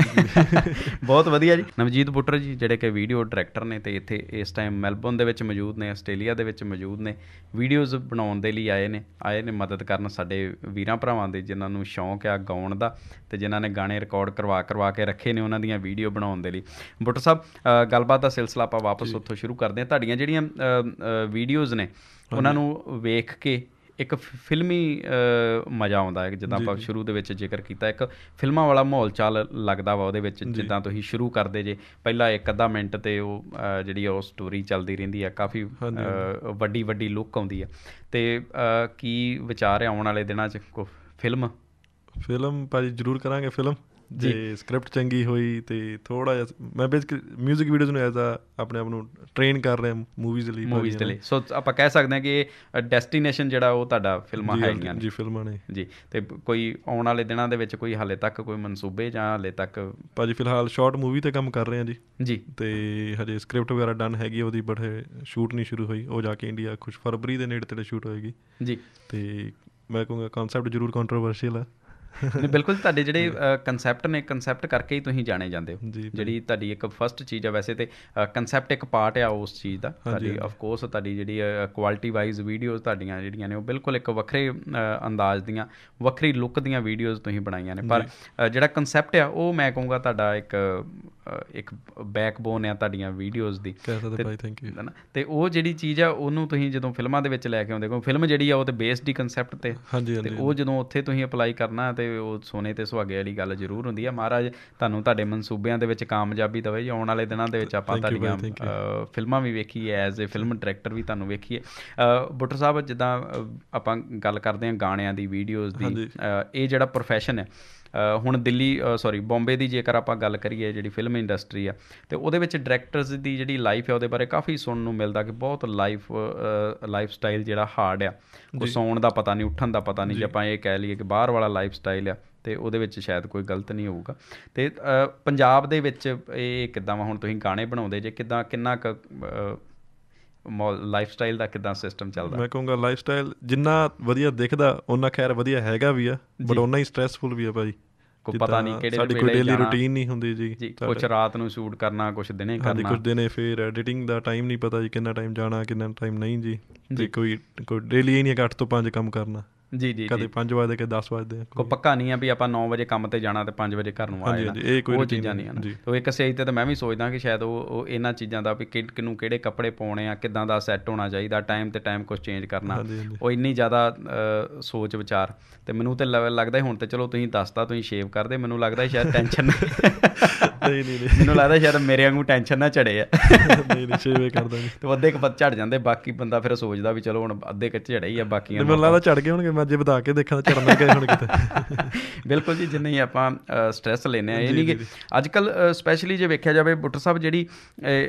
ਬਹੁਤ ਵਧੀਆ ਜੀ ਨਵਜੀਤ ਪੁੱਟਰ ਜੀ ਜਿਹੜੇ ਕਿ ਵੀਡੀਓ ਡਾਇਰੈਕਟਰ ਨੇ ਤੇ ਇੱਥੇ ਇਸ ਟਾਈਮ ਮੈਲਬੌਰਨ ਦੇ ਵਿੱਚ ਮੌਜੂਦ ਨੇ ਆਸਟ੍ਰੇਲੀਆ ਦੇ ਵਿੱਚ ਮੌਜੂਦ ਨੇ ਵੀਡੀਓਜ਼ ਬਣਾਉਣ ਦੇ ਲਈ ਆਏ ਨੇ ਆਏ ਨੇ ਮਦਦ ਕਰਨ ਸਾਡੇ ਵੀਰਾਂ ਭਰਾਵਾਂ ਦੇ ਜਿਨ੍ਹਾਂ ਨੂੰ ਸ਼ੌਂਕ ਆ ਗਾਉਣ ਦਾ ਤੇ ਜਿਨ੍ਹਾਂ ਨੇ ਗਾਣੇ ਰਿਕਾਰਡ ਕਰਵਾ ਕਰਵਾ ਕੇ ਰੱਖੇ ਨੇ ਉਹਨਾਂ ਦੀਆਂ ਵੀਡੀਓ ਬਣਾਉਣ ਦੇ ਲਈ ਬੁੱਟਰ ਸਾਹਿਬ ਗੱਲਬਾਤ ਦਾ ਸਿਲਸਿਲਾ ਆਪਾਂ ਵਾਪਸ ਇੱਥੋਂ ਸ਼ੁਰੂ ਕਰਦੇ ਆ ਤੁਹਾਡੀਆਂ ਜਿਹੜੀਆਂ ਵੀਡੀਓਜ਼ ਨੇ ਉਹਨਾਂ ਨੂੰ ਵੇਖ ਕੇ ਇੱਕ ਫਿਲਮੀ ਮਜ਼ਾ ਆਉਂਦਾ ਹੈ ਜਿੱਦਾਂ ਆਪਾਂ ਸ਼ੁਰੂ ਦੇ ਵਿੱਚ ਜ਼ਿਕਰ ਕੀਤਾ ਇੱਕ ਫਿਲਮਾਂ ਵਾਲਾ ਮਾਹੌਲ ਚਾਲ ਲੱਗਦਾ ਵਾ ਉਹਦੇ ਵਿੱਚ ਜਿੱਦਾਂ ਤੁਸੀਂ ਸ਼ੁਰੂ ਕਰਦੇ ਜੇ ਪਹਿਲਾਂ ਇੱਕ ਅੱਧਾ ਮਿੰਟ ਤੇ ਉਹ ਜਿਹੜੀ ਉਹ ਸਟੋਰੀ ਚੱਲਦੀ ਰਹਿੰਦੀ ਆ ਕਾਫੀ ਵੱਡੀ ਵੱਡੀ ਲੁੱਕ ਆਉਂਦੀ ਹੈ ਤੇ ਕੀ ਵਿਚਾਰ ਆਉਣ ਵਾਲੇ ਦਿਨਾਂ 'ਚ ਫਿਲਮ ਫਿਲਮ ਭਾਜੀ ਜ਼ਰੂਰ ਕਰਾਂਗੇ ਫਿਲਮ ਜੇ ਸਕ੍ਰਿਪਟ ਚੰਗੀ ਹੋਈ ਤੇ ਥੋੜਾ ਮੈਂ ਬੇਸਿਕ 뮤직 ਵੀਡੀਓਜ਼ ਨੂੰ ਐਜ਼ ਆ ਆਪਣੇ ਆਪ ਨੂੰ ਟ੍ਰੇਨ ਕਰ ਰਿਹਾ ਮੂਵੀਜ਼ ਲਈ ਮੂਵੀਜ਼ ਦੇ ਲਈ ਸੋ ਆਪਾਂ ਕਹਿ ਸਕਦੇ ਹਾਂ ਕਿ ਡੈਸਟੀਨੇਸ਼ਨ ਜਿਹੜਾ ਉਹ ਤੁਹਾਡਾ ਫਿਲਮਾਂ ਹੈਗੀਆਂ ਜੀ ਫਿਲਮਾਂ ਨੇ ਜੀ ਤੇ ਕੋਈ ਆਉਣ ਵਾਲੇ ਦਿਨਾਂ ਦੇ ਵਿੱਚ ਕੋਈ ਹਾਲੇ ਤੱਕ ਕੋਈ ਮਨਸੂਬੇ ਜਾਂ ਹਾਲੇ ਤੱਕ ਭਾਜੀ ਫਿਲਹਾਲ ਸ਼ਾਰਟ ਮੂਵੀ ਤੇ ਕੰਮ ਕਰ ਰਹੇ ਹਾਂ ਜੀ ਜੀ ਤੇ ਹਜੇ ਸਕ੍ਰਿਪਟ ਵਗੈਰਾ ਡਨ ਹੈਗੀ ਉਹਦੀ ਬਟ ਸ਼ੂਟ ਨਹੀਂ ਸ਼ੁਰੂ ਹੋਈ ਉਹ ਜਾ ਕੇ ਇੰਡੀਆ ਕੁਝ ਫਰਵਰੀ ਦੇ ਨੇੜੇ ਤੇ ਸ਼ੂਟ ਹੋਏਗੀ ਜੀ ਤੇ ਮੈਂ ਕਹੂੰਗਾ ਕਨਸੈਪਟ ਜ਼ਰੂਰ ਕੰਟਰੋਵਰਸ਼ੀਅਲ ਹੈ ਨਹੀਂ ਬਿਲਕੁਲ ਤੁਹਾਡੇ ਜਿਹੜੇ ਕਨਸੈਪਟ ਨੇ ਕਨਸੈਪਟ ਕਰਕੇ ਹੀ ਤੁਸੀਂ ਜਾਣੇ ਜਾਂਦੇ ਹੋ ਜਿਹੜੀ ਤੁਹਾਡੀ ਇੱਕ ਫਰਸਟ ਚੀਜ਼ ਆ ਵੈਸੇ ਤੇ ਕਨਸੈਪਟ ਇੱਕ ਪਾਰਟ ਆ ਉਸ ਚੀਜ਼ ਦਾ ਤੁਹਾਡੀ ਆਫ ਕੋਰਸ ਤੁਹਾਡੀ ਜਿਹੜੀ ਕੁਆਲਿਟੀ ਵਾਈਜ਼ ਵੀਡੀਓਜ਼ ਤੁਹਾਡੀਆਂ ਜਿਹੜੀਆਂ ਨੇ ਉਹ ਬਿਲਕੁਲ ਇੱਕ ਵੱਖਰੇ ਅੰਦਾਜ਼ ਦੀਆਂ ਵੱਖਰੀ ਲੁੱਕ ਦੀਆਂ ਵੀਡੀਓਜ਼ ਤੁਸੀਂ ਬਣਾਈਆਂ ਨੇ ਪਰ ਜਿਹੜਾ ਕਨਸੈਪਟ ਆ ਉਹ ਮੈਂ ਕਹੂੰਗਾ ਤੁਹਾਡਾ ਇੱਕ ਇੱਕ ਬੈਕਬੋਨ ਆ ਤੁਹਾਡੀਆਂ ਵੀਡੀਓਜ਼ ਦੀ ਕਹਿ ਸਕਦੇ ਥੈਂਕ ਯੂ ਤੇ ਉਹ ਜਿਹੜੀ ਚੀਜ਼ ਆ ਉਹਨੂੰ ਤੁਸੀਂ ਜਦੋਂ ਫਿਲਮਾਂ ਦੇ ਵਿੱਚ ਲੈ ਕੇ ਆਉਂਦੇ ਕੋ ਫਿਲਮ ਜਿਹੜੀ ਆ ਉਹ ਤੇ ਬੇਸਡ ਹੀ ਕਨਸੈਪਟ ਤੇ ਤੇ ਉਹ ਜਦੋਂ ਉੱਥੇ ਤੁਸੀਂ ਅਪਲਾਈ ਕਰਨਾ ਤੇ ਉਹ ਸੋਨੇ ਤੇ ਸੁਹਾਗੇ ਵਾਲੀ ਗੱਲ ਜ਼ਰੂਰ ਹੁੰਦੀ ਹੈ ਮਹਾਰਾਜ ਤੁਹਾਨੂੰ ਤੁਹਾਡੇ ਮਨਸੂਬਿਆਂ ਦੇ ਵਿੱਚ ਕਾਮਯਾਬੀ ਦਵੇ ਜੀ ਆਉਣ ਵਾਲੇ ਦਿਨਾਂ ਦੇ ਵਿੱਚ ਆਪਾਂ ਤੁਹਾਡੀਆਂ ਫਿਲਮਾਂ ਵੀ ਵੇਖੀਏ ਐਜ਼ ਅ ਫਿਲਮ ਡਾਇਰੈਕਟਰ ਵੀ ਤੁਹਾਨੂੰ ਵੇਖੀਏ ਬੁੱਟਰ ਸਾਹਿਬ ਜਿੱਦਾਂ ਆਪਾਂ ਗੱਲ ਕਰਦੇ ਹਾਂ ਗਾਣਿਆਂ ਦੀ ਵੀਡੀਓਜ਼ ਦੀ ਇਹ ਜਿਹੜਾ profession ਹੈ ਹੁਣ ਦਿੱਲੀ ਸੌਰੀ ਬੰਬੇ ਦੀ ਜੇਕਰ ਆਪਾਂ ਗੱਲ ਕਰੀਏ ਜਿਹੜੀ ਫਿਲਮ ਇੰਡਸਟਰੀ ਆ ਤੇ ਉਹਦੇ ਵਿੱਚ ਡਾਇਰੈਕਟਰਸ ਦੀ ਜਿਹੜੀ ਲਾਈਫ ਹੈ ਉਹਦੇ ਬਾਰੇ ਕਾਫੀ ਸੁਣਨ ਨੂੰ ਮਿਲਦਾ ਕਿ ਬਹੁਤ ਲਾਈਫ ਲਾਈਫ ਸਟਾਈਲ ਜਿਹੜਾ ਹਾਰਡ ਆ ਕੋ ਸੌਣ ਦਾ ਪਤਾ ਨਹੀਂ ਉੱਠਣ ਦਾ ਪਤਾ ਨਹੀਂ ਜੇ ਆਪਾਂ ਇਹ ਕਹਿ ਲਈਏ ਕਿ ਬਾਹਰ ਵਾਲਾ ਲਾਈਫ ਸਟਾਈਲ ਆ ਤੇ ਉਹਦੇ ਵਿੱਚ ਸ਼ਾਇਦ ਕੋਈ ਗਲਤ ਨਹੀਂ ਹੋਊਗਾ ਤੇ ਪੰਜਾਬ ਦੇ ਵਿੱਚ ਇਹ ਕਿਦਾਂ ਵਾ ਹੁਣ ਤੁਸੀਂ ਗਾਣੇ ਬਣਾਉਂਦੇ ਜੇ ਕਿਦਾਂ ਕਿੰਨਾ ਲਾਈਫ ਸਟਾਈਲ ਦਾ ਕਿਦਾਂ ਸਿਸਟਮ ਚੱਲਦਾ ਮੈਂ ਕਹੂੰਗਾ ਲਾਈਫ ਸਟਾਈਲ ਜਿੰਨਾ ਵਧੀਆ ਦਿਖਦਾ ਉਹਨਾਂ ਖੈਰ ਵਧੀਆ ਹੈਗਾ ਵੀ ਆ ਬਟ ਉਹਨਾਂ ਹੀ ਸਟ੍ਰੈਸਫੁਲ ਵੀ ਆ ਭਾਈ ਕੋ ਪਤਾ ਨਹੀਂ ਕਿਹੜੇ ਸਾਡੀ ਕੋਈ ਡੇਲੀ ਰੁਟੀਨ ਨਹੀਂ ਹੁੰਦੀ ਜੀ ਕੁਝ ਰਾਤ ਨੂੰ ਸ਼ੂਟ ਕਰਨਾ ਕੁਝ ਦਿਨੇ ਕਰਨਾ ਕੁਝ ਦਿਨੇ ਫੇਰ ਐਡੀਟਿੰਗ ਦਾ ਟਾਈਮ ਨਹੀਂ ਪਤਾ ਜੀ ਕਿੰਨਾ ਟਾਈਮ ਜਾਣਾ ਕਿੰਨਾ ਟਾਈਮ ਨਹੀਂ ਜੀ ਤੇ ਕੋਈ ਕੋਈ ਡੇਲੀ ਹੀ ਨਹੀਂ 8 ਤੋਂ 5 ਕੰਮ ਕਰਨਾ ਜੀ ਜੀ ਕਦੇ 5 ਵਜੇ ਕੇ 10 ਵਜੇ ਕੋ ਪੱਕਾ ਨਹੀਂ ਆ ਵੀ ਆਪਾਂ 9 ਵਜੇ ਕੰਮ ਤੇ ਜਾਣਾ ਤੇ 5 ਵਜੇ ਘਰ ਨੂੰ ਆ ਜਾਣਾ ਉਹ ਚੀਜ਼ਾਂ ਨਹੀਂ ਹਨ ਤੋ ਇੱਕ ਸਹੀ ਤੇ ਤਾਂ ਮੈਂ ਵੀ ਸੋਚਦਾ ਕਿ ਸ਼ਾਇਦ ਉਹ ਇਹਨਾਂ ਚੀਜ਼ਾਂ ਦਾ ਵੀ ਕਿਨੂੰ ਕਿਹੜੇ ਕੱਪੜੇ ਪਾਉਣੇ ਆ ਕਿਦਾਂ ਦਾ ਸੈੱਟ ਹੋਣਾ ਚਾਹੀਦਾ ਟਾਈਮ ਤੇ ਟਾਈਮ ਕੁਝ ਚੇਂਜ ਕਰਨਾ ਉਹ ਇੰਨੀ ਜ਼ਿਆਦਾ ਸੋਚ ਵਿਚਾਰ ਤੇ ਮੈਨੂੰ ਤੇ ਲੱਗਦਾ ਹੁਣ ਤੇ ਚਲੋ ਤੁਸੀਂ ਦੱਸਤਾ ਤੁਸੀਂ ਸ਼ੇਵ ਕਰਦੇ ਮੈਨੂੰ ਲੱਗਦਾ ਸ਼ਾਇਦ ਟੈਨਸ਼ਨ ਨਹੀਂ ਨਹੀਂ ਮੈਨੂੰ ਲੱਗਦਾ ਸ਼ਾਇਦ ਮੇਰੇ ਵਾਂਗੂ ਟੈਨਸ਼ਨ ਨਾ ਚੜੇ ਆ ਨਹੀਂ ਨਹੀਂ ਛੇਵੇਂ ਕਰ ਨਹੀਂ ਤੇ ਅੱਧੇ ਕੁ ਪੱਤ ਝੜ ਜਾਂਦੇ ਬਾਕੀ ਬੰਦਾ ਫਿਰ ਸੋਚਦਾ ਵੀ ਚਲੋ ਹੁਣ ਅੱਧੇ ਕੱਚ ਝੜੇ ਹੀ ਆ ਬਾਕੀਆਂ ਮੈਨੂੰ ਲੱਗਦਾ ਝੜ ਗਏ ਹੋਣਗੇ ਮੈਂ ਅੱਜ ਬਤਾ ਕੇ ਦੇਖਾਂ ਤਾਂ ਝੜਨ ਗਏ ਹੁਣ ਕਿਤੇ ਬਿਲਕੁਲ ਜੀ ਜਿੰਨੇ ਹੀ ਆਪਾਂ ਸਟ्रेस ਲੈਨੇ ਆ ਇਹ ਨਹੀਂ ਕਿ ਅੱਜ ਕੱਲ ਸਪੈਸ਼ਲੀ ਜੇ ਵੇਖਿਆ ਜਾਵੇ ਬੁੱਟਰ ਸਾਹਿਬ ਜਿਹੜੀ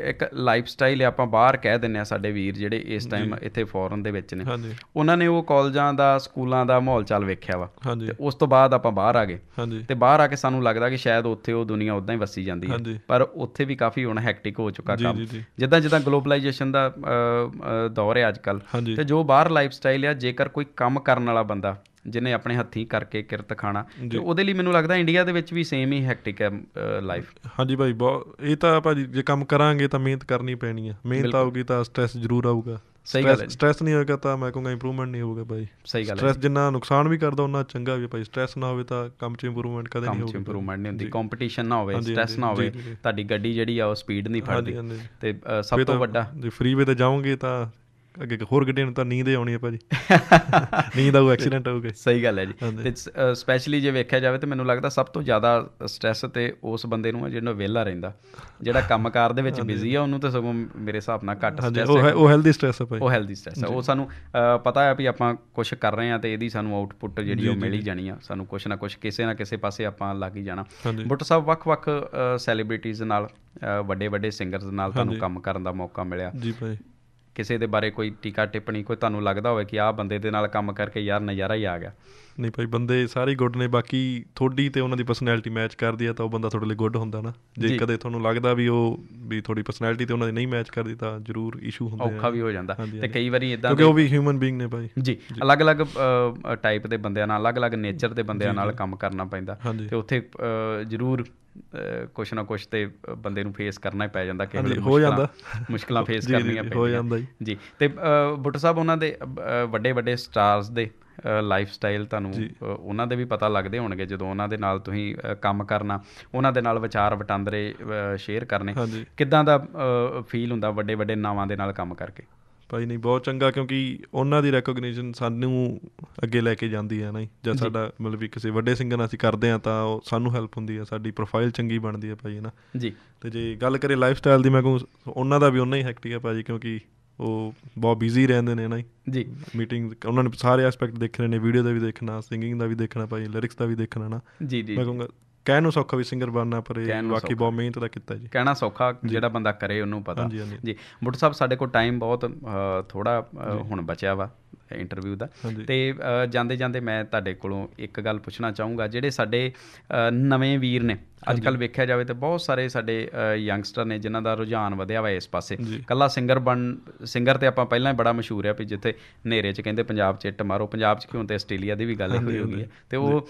ਇੱਕ ਲਾਈਫ ਸਟਾਈਲ ਆਪਾਂ ਬਾਹਰ ਕਹਿ ਦਿੰਨੇ ਆ ਸਾਡੇ ਵੀਰ ਜਿਹੜੇ ਇਸ ਟਾਈਮ ਇੱਥੇ ਫੋਰਨ ਦੇ ਵਿੱਚ ਨੇ ਉਹਨਾਂ ਨੇ ਉਹ ਕਾਲਜਾਂ ਦਾ ਸਕੂਲਾਂ ਦਾ ਮਾਹੌਲ ਚਾਲ ਵੇਖਿਆ ਵਾ ਤੇ ਉਸ ਤੋਂ ਬਾਅਦ ਆਪਾਂ ਬਾਹਰ ਆ ਗਏ ਤੇ ਬਾਹਰ ਆ ਕੇ ਸਾਨੂੰ ਲੱਗਦਾ ਕਿ ਸ਼ਾਇਦ ਉੱਥੇ ਉਹ ਦੁਨੀਆ ਉਦਾਂ ਹੀ ਵਸੀ ਦੱਸੀ ਜਾਂਦੀ ਹੈ ਪਰ ਉੱਥੇ ਵੀ ਕਾਫੀ ਹੁਣ ਹੈਕਟਿਕ ਹੋ ਚੁੱਕਾ ਕੰਮ ਜਿੱਦਾਂ ਜਿੱਦਾਂ ਗਲੋਬਲਾਈਜੇਸ਼ਨ ਦਾ ਦੌਰ ਹੈ ਅੱਜ ਕੱਲ ਤੇ ਜੋ ਬਾਹਰ ਲਾਈਫ ਸਟਾਈਲ ਆ ਜੇਕਰ ਕੋਈ ਕੰਮ ਕਰਨ ਵਾਲਾ ਬੰਦਾ ਜਿਨੇ ਆਪਣੇ ਹੱਥੀਂ ਕਰਕੇ ਕਿਰਤ ਖਾਣਾ ਤੇ ਉਹਦੇ ਲਈ ਮੈਨੂੰ ਲੱਗਦਾ ਇੰਡੀਆ ਦੇ ਵਿੱਚ ਵੀ ਸੇਮ ਹੀ ਹੈਕਟਿਕ ਹੈ ਲਾਈਫ ਹਾਂਜੀ ਭਾਈ ਬਹੁਤ ਇਹ ਤਾਂ ਭਾਜੀ ਜੇ ਕੰਮ ਕਰਾਂਗੇ ਤਾਂ ਮਿਹਨਤ ਕਰਨੀ ਪੈਣੀ ਹੈ ਮਿਹਨਤ ਆਊਗੀ ਤਾਂ ਸਟ्रेस ਜ਼ਰੂਰ ਆਊਗਾ ਸਹੀ ਗੱਲ ਹੈ ਸਟ्रेस ਨਹੀਂ ਹੋਏਗਾ ਤਾਂ ਮੈਂ ਕਹੂੰਗਾ ਇੰਪਰੂਵਮੈਂਟ ਨਹੀਂ ਹੋਊਗਾ ਭਾਈ ਸਹੀ ਗੱਲ ਹੈ ਸਟ्रेस ਜਿੰਨਾ ਨੁਕਸਾਨ ਵੀ ਕਰਦਾ ਉਹਨਾਂ ਚੰਗਾ ਵੀ ਭਾਈ ਸਟ्रेस ਨਾ ਹੋਵੇ ਤਾਂ ਕੰਮ 'ਚ ਇੰਪਰੂਵਮੈਂਟ ਕਦੇ ਨਹੀਂ ਹੋਊਗਾ ਕੰਮ 'ਚ ਇੰਪਰੂਵਮੈਂਟ ਨਹੀਂ ਹੁੰਦੀ ਕੰਪੀਟੀਸ਼ਨ ਨਾ ਹੋਵੇ ਸਟ्रेस ਨਾ ਹੋਵੇ ਤੁਹਾਡੀ ਗੱਡੀ ਜਿਹੜੀ ਆ ਉਹ ਸਪੀਡ ਨਹੀਂ ਫੜਦੀ ਤੇ ਸਭ ਤੋਂ ਵੱਡਾ ਜੇ ਫਰੀਵੇ ਤੇ ਜਾਓਗੇ ਤਾਂ ਅੱਗੇ ਹੋਰ ਗੱਡੀਆਂ ਨੂੰ ਤਾਂ ਨੀਂਦ ਹੀ ਆਉਣੀ ਹੈ ਭਾਜੀ ਨੀਂਦ ਉਹ ਐਕਸੀਡੈਂਟ ਹੋਊਗਾ ਸਹੀ ਗੱਲ ਹੈ ਜੀ ਤੇ ਸਪੈਸ਼ਲੀ ਜੇ ਵੇਖਿਆ ਜਾਵੇ ਤੇ ਮੈਨੂੰ ਲੱਗਦਾ ਸਭ ਤੋਂ ਜ਼ਿਆਦਾ ਸਟ्रेस ਤੇ ਉਸ ਬੰਦੇ ਨੂੰ ਹੈ ਜਿਹਨੂੰ ਵਿਹਲਾ ਰਹਿੰਦਾ ਜਿਹੜਾ ਕੰਮਕਾਰ ਦੇ ਵਿੱਚ ਬਿਜ਼ੀ ਆ ਉਹਨੂੰ ਤਾਂ ਸਗੋਂ ਮੇਰੇ ਹਿਸਾਬ ਨਾਲ ਘੱਟ ਸਟ्रेस ਹੈ ਉਹ ਹੈਲਦੀ ਸਟ्रेस ਹੈ ਭਾਈ ਉਹ ਹੈਲਦੀ ਸਟ्रेस ਹੈ ਉਹ ਸਾਨੂੰ ਪਤਾ ਹੈ ਵੀ ਆਪਾਂ ਕੁਝ ਕਰ ਰਹੇ ਹਾਂ ਤੇ ਇਹਦੀ ਸਾਨੂੰ ਆਊਟਪੁੱਟ ਜਿਹੜੀ ਉਹ ਮਿਲ ਹੀ ਜਾਣੀ ਆ ਸਾਨੂੰ ਕੁਝ ਨਾ ਕੁਝ ਕਿਸੇ ਨਾ ਕਿਸੇ ਪਾਸੇ ਆਪਾਂ ਲੱਗ ਹੀ ਜਾਣਾ ਬਟ ਸਭ ਵੱਖ-ਵੱਖ ਸੈਲੀਬ੍ਰਿਟੀਜ਼ ਨਾਲ ਵੱਡੇ-ਵੱਡੇ ਸਿੰਗਰਸ ਨਾਲ ਤੁਹਾਨੂੰ ਕੰਮ ਕਰਨ ਦਾ ਮੌਕਾ ਮਿਲਿਆ ਜੀ ਭਾਈ ਕਿਸੇ ਦੇ ਬਾਰੇ ਕੋਈ ਟੀਕਾ ਟਿੱਪਣੀ ਕੋਈ ਤੁਹਾਨੂੰ ਲੱਗਦਾ ਹੋਵੇ ਕਿ ਆਹ ਬੰਦੇ ਦੇ ਨਾਲ ਕੰਮ ਕਰਕੇ ਯਾਰ ਨਜ਼ਾਰਾ ਹੀ ਆ ਗਿਆ ਨਹੀਂ ਭਾਈ ਬੰਦੇ ਸਾਰੇ ਗੁੱਡ ਨੇ ਬਾਕੀ ਥੋੜੀ ਤੇ ਉਹਨਾਂ ਦੀ ਪਰਸਨੈਲਿਟੀ ਮੈਚ ਕਰਦੀ ਆ ਤਾਂ ਉਹ ਬੰਦਾ ਤੁਹਾਡੇ ਲਈ ਗੁੱਡ ਹੁੰਦਾ ਨਾ ਜੇ ਕਦੇ ਤੁਹਾਨੂੰ ਲੱਗਦਾ ਵੀ ਉਹ ਵੀ ਥੋੜੀ ਪਰਸਨੈਲਿਟੀ ਤੇ ਉਹਨਾਂ ਦੀ ਨਹੀਂ ਮੈਚ ਕਰਦੀ ਤਾਂ ਜ਼ਰੂਰ ਇਸ਼ੂ ਹੁੰਦੇ ਆ ਔਖਾ ਵੀ ਹੋ ਜਾਂਦਾ ਤੇ ਕਈ ਵਾਰੀ ਇਦਾਂ ਕਿਉਂਕਿ ਉਹ ਵੀ ਹਿਊਮਨ ਬੀਇੰਗ ਨੇ ਭਾਈ ਜੀ ਅਲੱਗ-ਅਲੱਗ ਟਾਈਪ ਦੇ ਬੰਦਿਆਂ ਨਾਲ ਅਲੱਗ-ਅਲੱਗ ਨੇਚਰ ਦੇ ਬੰਦਿਆਂ ਨਾਲ ਕੰਮ ਕਰਨਾ ਪੈਂਦਾ ਤੇ ਉੱਥੇ ਜ਼ਰੂਰ ਕੁਛ ਨਾ ਕੁਛ ਤੇ ਬੰਦੇ ਨੂੰ ਫੇਸ ਕਰਨਾ ਹੀ ਪੈ ਜਾਂਦਾ ਕਿ ਹੋ ਜਾਂਦਾ ਮੁਸ਼ਕਲਾਂ ਫੇਸ ਕਰਨੀਆਂ ਪੈਂਦੀਆਂ ਹੋ ਜਾਂਦਾ ਜੀ ਤੇ ਬੁੱਟਾ ਸਾਹਿਬ ਉਹਨਾਂ ਦੇ ਵੱਡੇ ਵੱਡੇ ਸਟਾਰਸ ਦੇ ਲਾਈਫ ਸਟਾਈਲ ਤੁਹਾਨੂੰ ਉਹਨਾਂ ਦੇ ਵੀ ਪਤਾ ਲੱਗਦੇ ਹੋਣਗੇ ਜਦੋਂ ਉਹਨਾਂ ਦੇ ਨਾਲ ਤੁਸੀਂ ਕੰਮ ਕਰਨਾ ਉਹਨਾਂ ਦੇ ਨਾਲ ਵਿਚਾਰ ਵਟਾਂਦਰੇ ਸ਼ੇਅਰ ਕਰਨੇ ਕਿੱਦਾਂ ਦਾ ਫੀਲ ਹੁੰਦਾ ਵੱਡੇ ਵੱਡੇ ਨਾਵਾਂ ਦੇ ਨਾਲ ਕੰਮ ਕਰਕੇ ਭਾਈ ਨਹੀਂ ਬਹੁਤ ਚੰਗਾ ਕਿਉਂਕਿ ਉਹਨਾਂ ਦੀ ਰੈਕੋਗਨੀਸ਼ਨ ਸਾਨੂੰ ਅੱਗੇ ਲੈ ਕੇ ਜਾਂਦੀ ਹੈ ਨਾ ਜੇ ਸਾਡਾ ਮਤਲਬ ਵੀ ਕਿਸੇ ਵੱਡੇ ਸਿੰਗਰ ਨਾਲ ਅਸੀਂ ਕਰਦੇ ਆ ਤਾਂ ਉਹ ਸਾਨੂੰ ਹੈਲਪ ਹੁੰਦੀ ਹੈ ਸਾਡੀ ਪ੍ਰੋਫਾਈਲ ਚੰਗੀ ਬਣਦੀ ਹੈ ਭਾਈ ਹੈ ਨਾ ਜੀ ਤੇ ਜੇ ਗੱਲ ਕਰੇ ਲਾਈਫ ਸਟਾਈਲ ਦੀ ਮੈਂ ਕਹੂੰ ਉਹਨਾਂ ਦਾ ਵੀ ਉਹਨਾਂ ਹੀ ਹੈਕਟਿਕ ਹੈ ਭਾਜੀ ਕਿਉਂਕਿ ਉਹ ਬਹੁਤ ਬਿਜ਼ੀ ਰਹਿੰਦੇ ਨੇ ਨਾ ਜੀ ਮੀਟਿੰਗ ਉਹਨਾਂ ਨੇ ਸਾਰੇ ਐਸਪੈਕਟ ਦੇਖ ਰਹੇ ਨੇ ਵੀਡੀਓ ਦਾ ਵੀ ਦੇਖਣਾ ਸਿੰਗਿੰਗ ਦਾ ਵੀ ਦੇਖਣਾ ਭਾਈ ਲਿਰਿਕਸ ਦਾ ਵੀ ਦੇਖਣਾ ਨਾ ਜੀ ਜੀ ਮੈਂ ਕਹੂੰਗਾ ਕਹਿਣ ਨੂੰ ਸੌਖਾ ਵੀ ਸਿੰਗਰ ਬਣਨਾ ਪਰ ਇਹ ਬਾਕੀ ਬਹੁਤ ਮਿਹਨਤ ਦਾ ਕੀਤਾ ਜੀ ਕਹਿਣਾ ਸੌਖਾ ਜਿਹੜਾ ਬੰਦਾ ਕਰੇ ਉਹਨੂੰ ਪਤਾ ਜੀ ਮੋਟਰ ਸਾਹਿਬ ਸਾਡੇ ਕੋਲ ਟਾਈਮ ਬਹੁਤ ਥੋੜਾ ਹੁਣ ਬਚਿਆ ਵਾ ਇੰਟਰਵਿਊ ਦਾ ਤੇ ਜਾਂਦੇ ਜਾਂਦੇ ਮੈਂ ਤੁਹਾਡੇ ਕੋਲੋਂ ਇੱਕ ਗੱਲ ਪੁੱਛਣਾ ਚਾਹੂੰਗਾ ਜਿਹੜੇ ਸਾਡੇ ਨਵੇਂ ਵੀਰ ਨੇ ਅੱਜ ਕੱਲ ਵੇਖਿਆ ਜਾਵੇ ਤੇ ਬਹੁਤ ਸਾਰੇ ਸਾਡੇ ਯੰਗਸਟਰ ਨੇ ਜਿਨ੍ਹਾਂ ਦਾ ਰੁਝਾਨ ਵਧਿਆ ਹੋਇਆ ਇਸ ਪਾਸੇ ਕੱਲਾ ਸਿੰਗਰ ਬਣ ਸਿੰਗਰ ਤੇ ਆਪਾਂ ਪਹਿਲਾਂ ਹੀ ਬੜਾ ਮਸ਼ਹੂਰ ਆ ਵੀ ਜਿੱਥੇ ਹਨੇਰੇ 'ਚ ਕਹਿੰਦੇ ਪੰਜਾਬ 'ਚ ਟਮਾਰੋ ਮਾਰੋ ਪੰਜਾਬ 'ਚ ਕਿਉਂ ਤੇ ਆਸਟ੍ਰੇਲੀਆ ਦੀ ਵੀ ਗੱਲ ਹੋਈ ਹੋਈ ਹੈ ਤੇ ਉਹ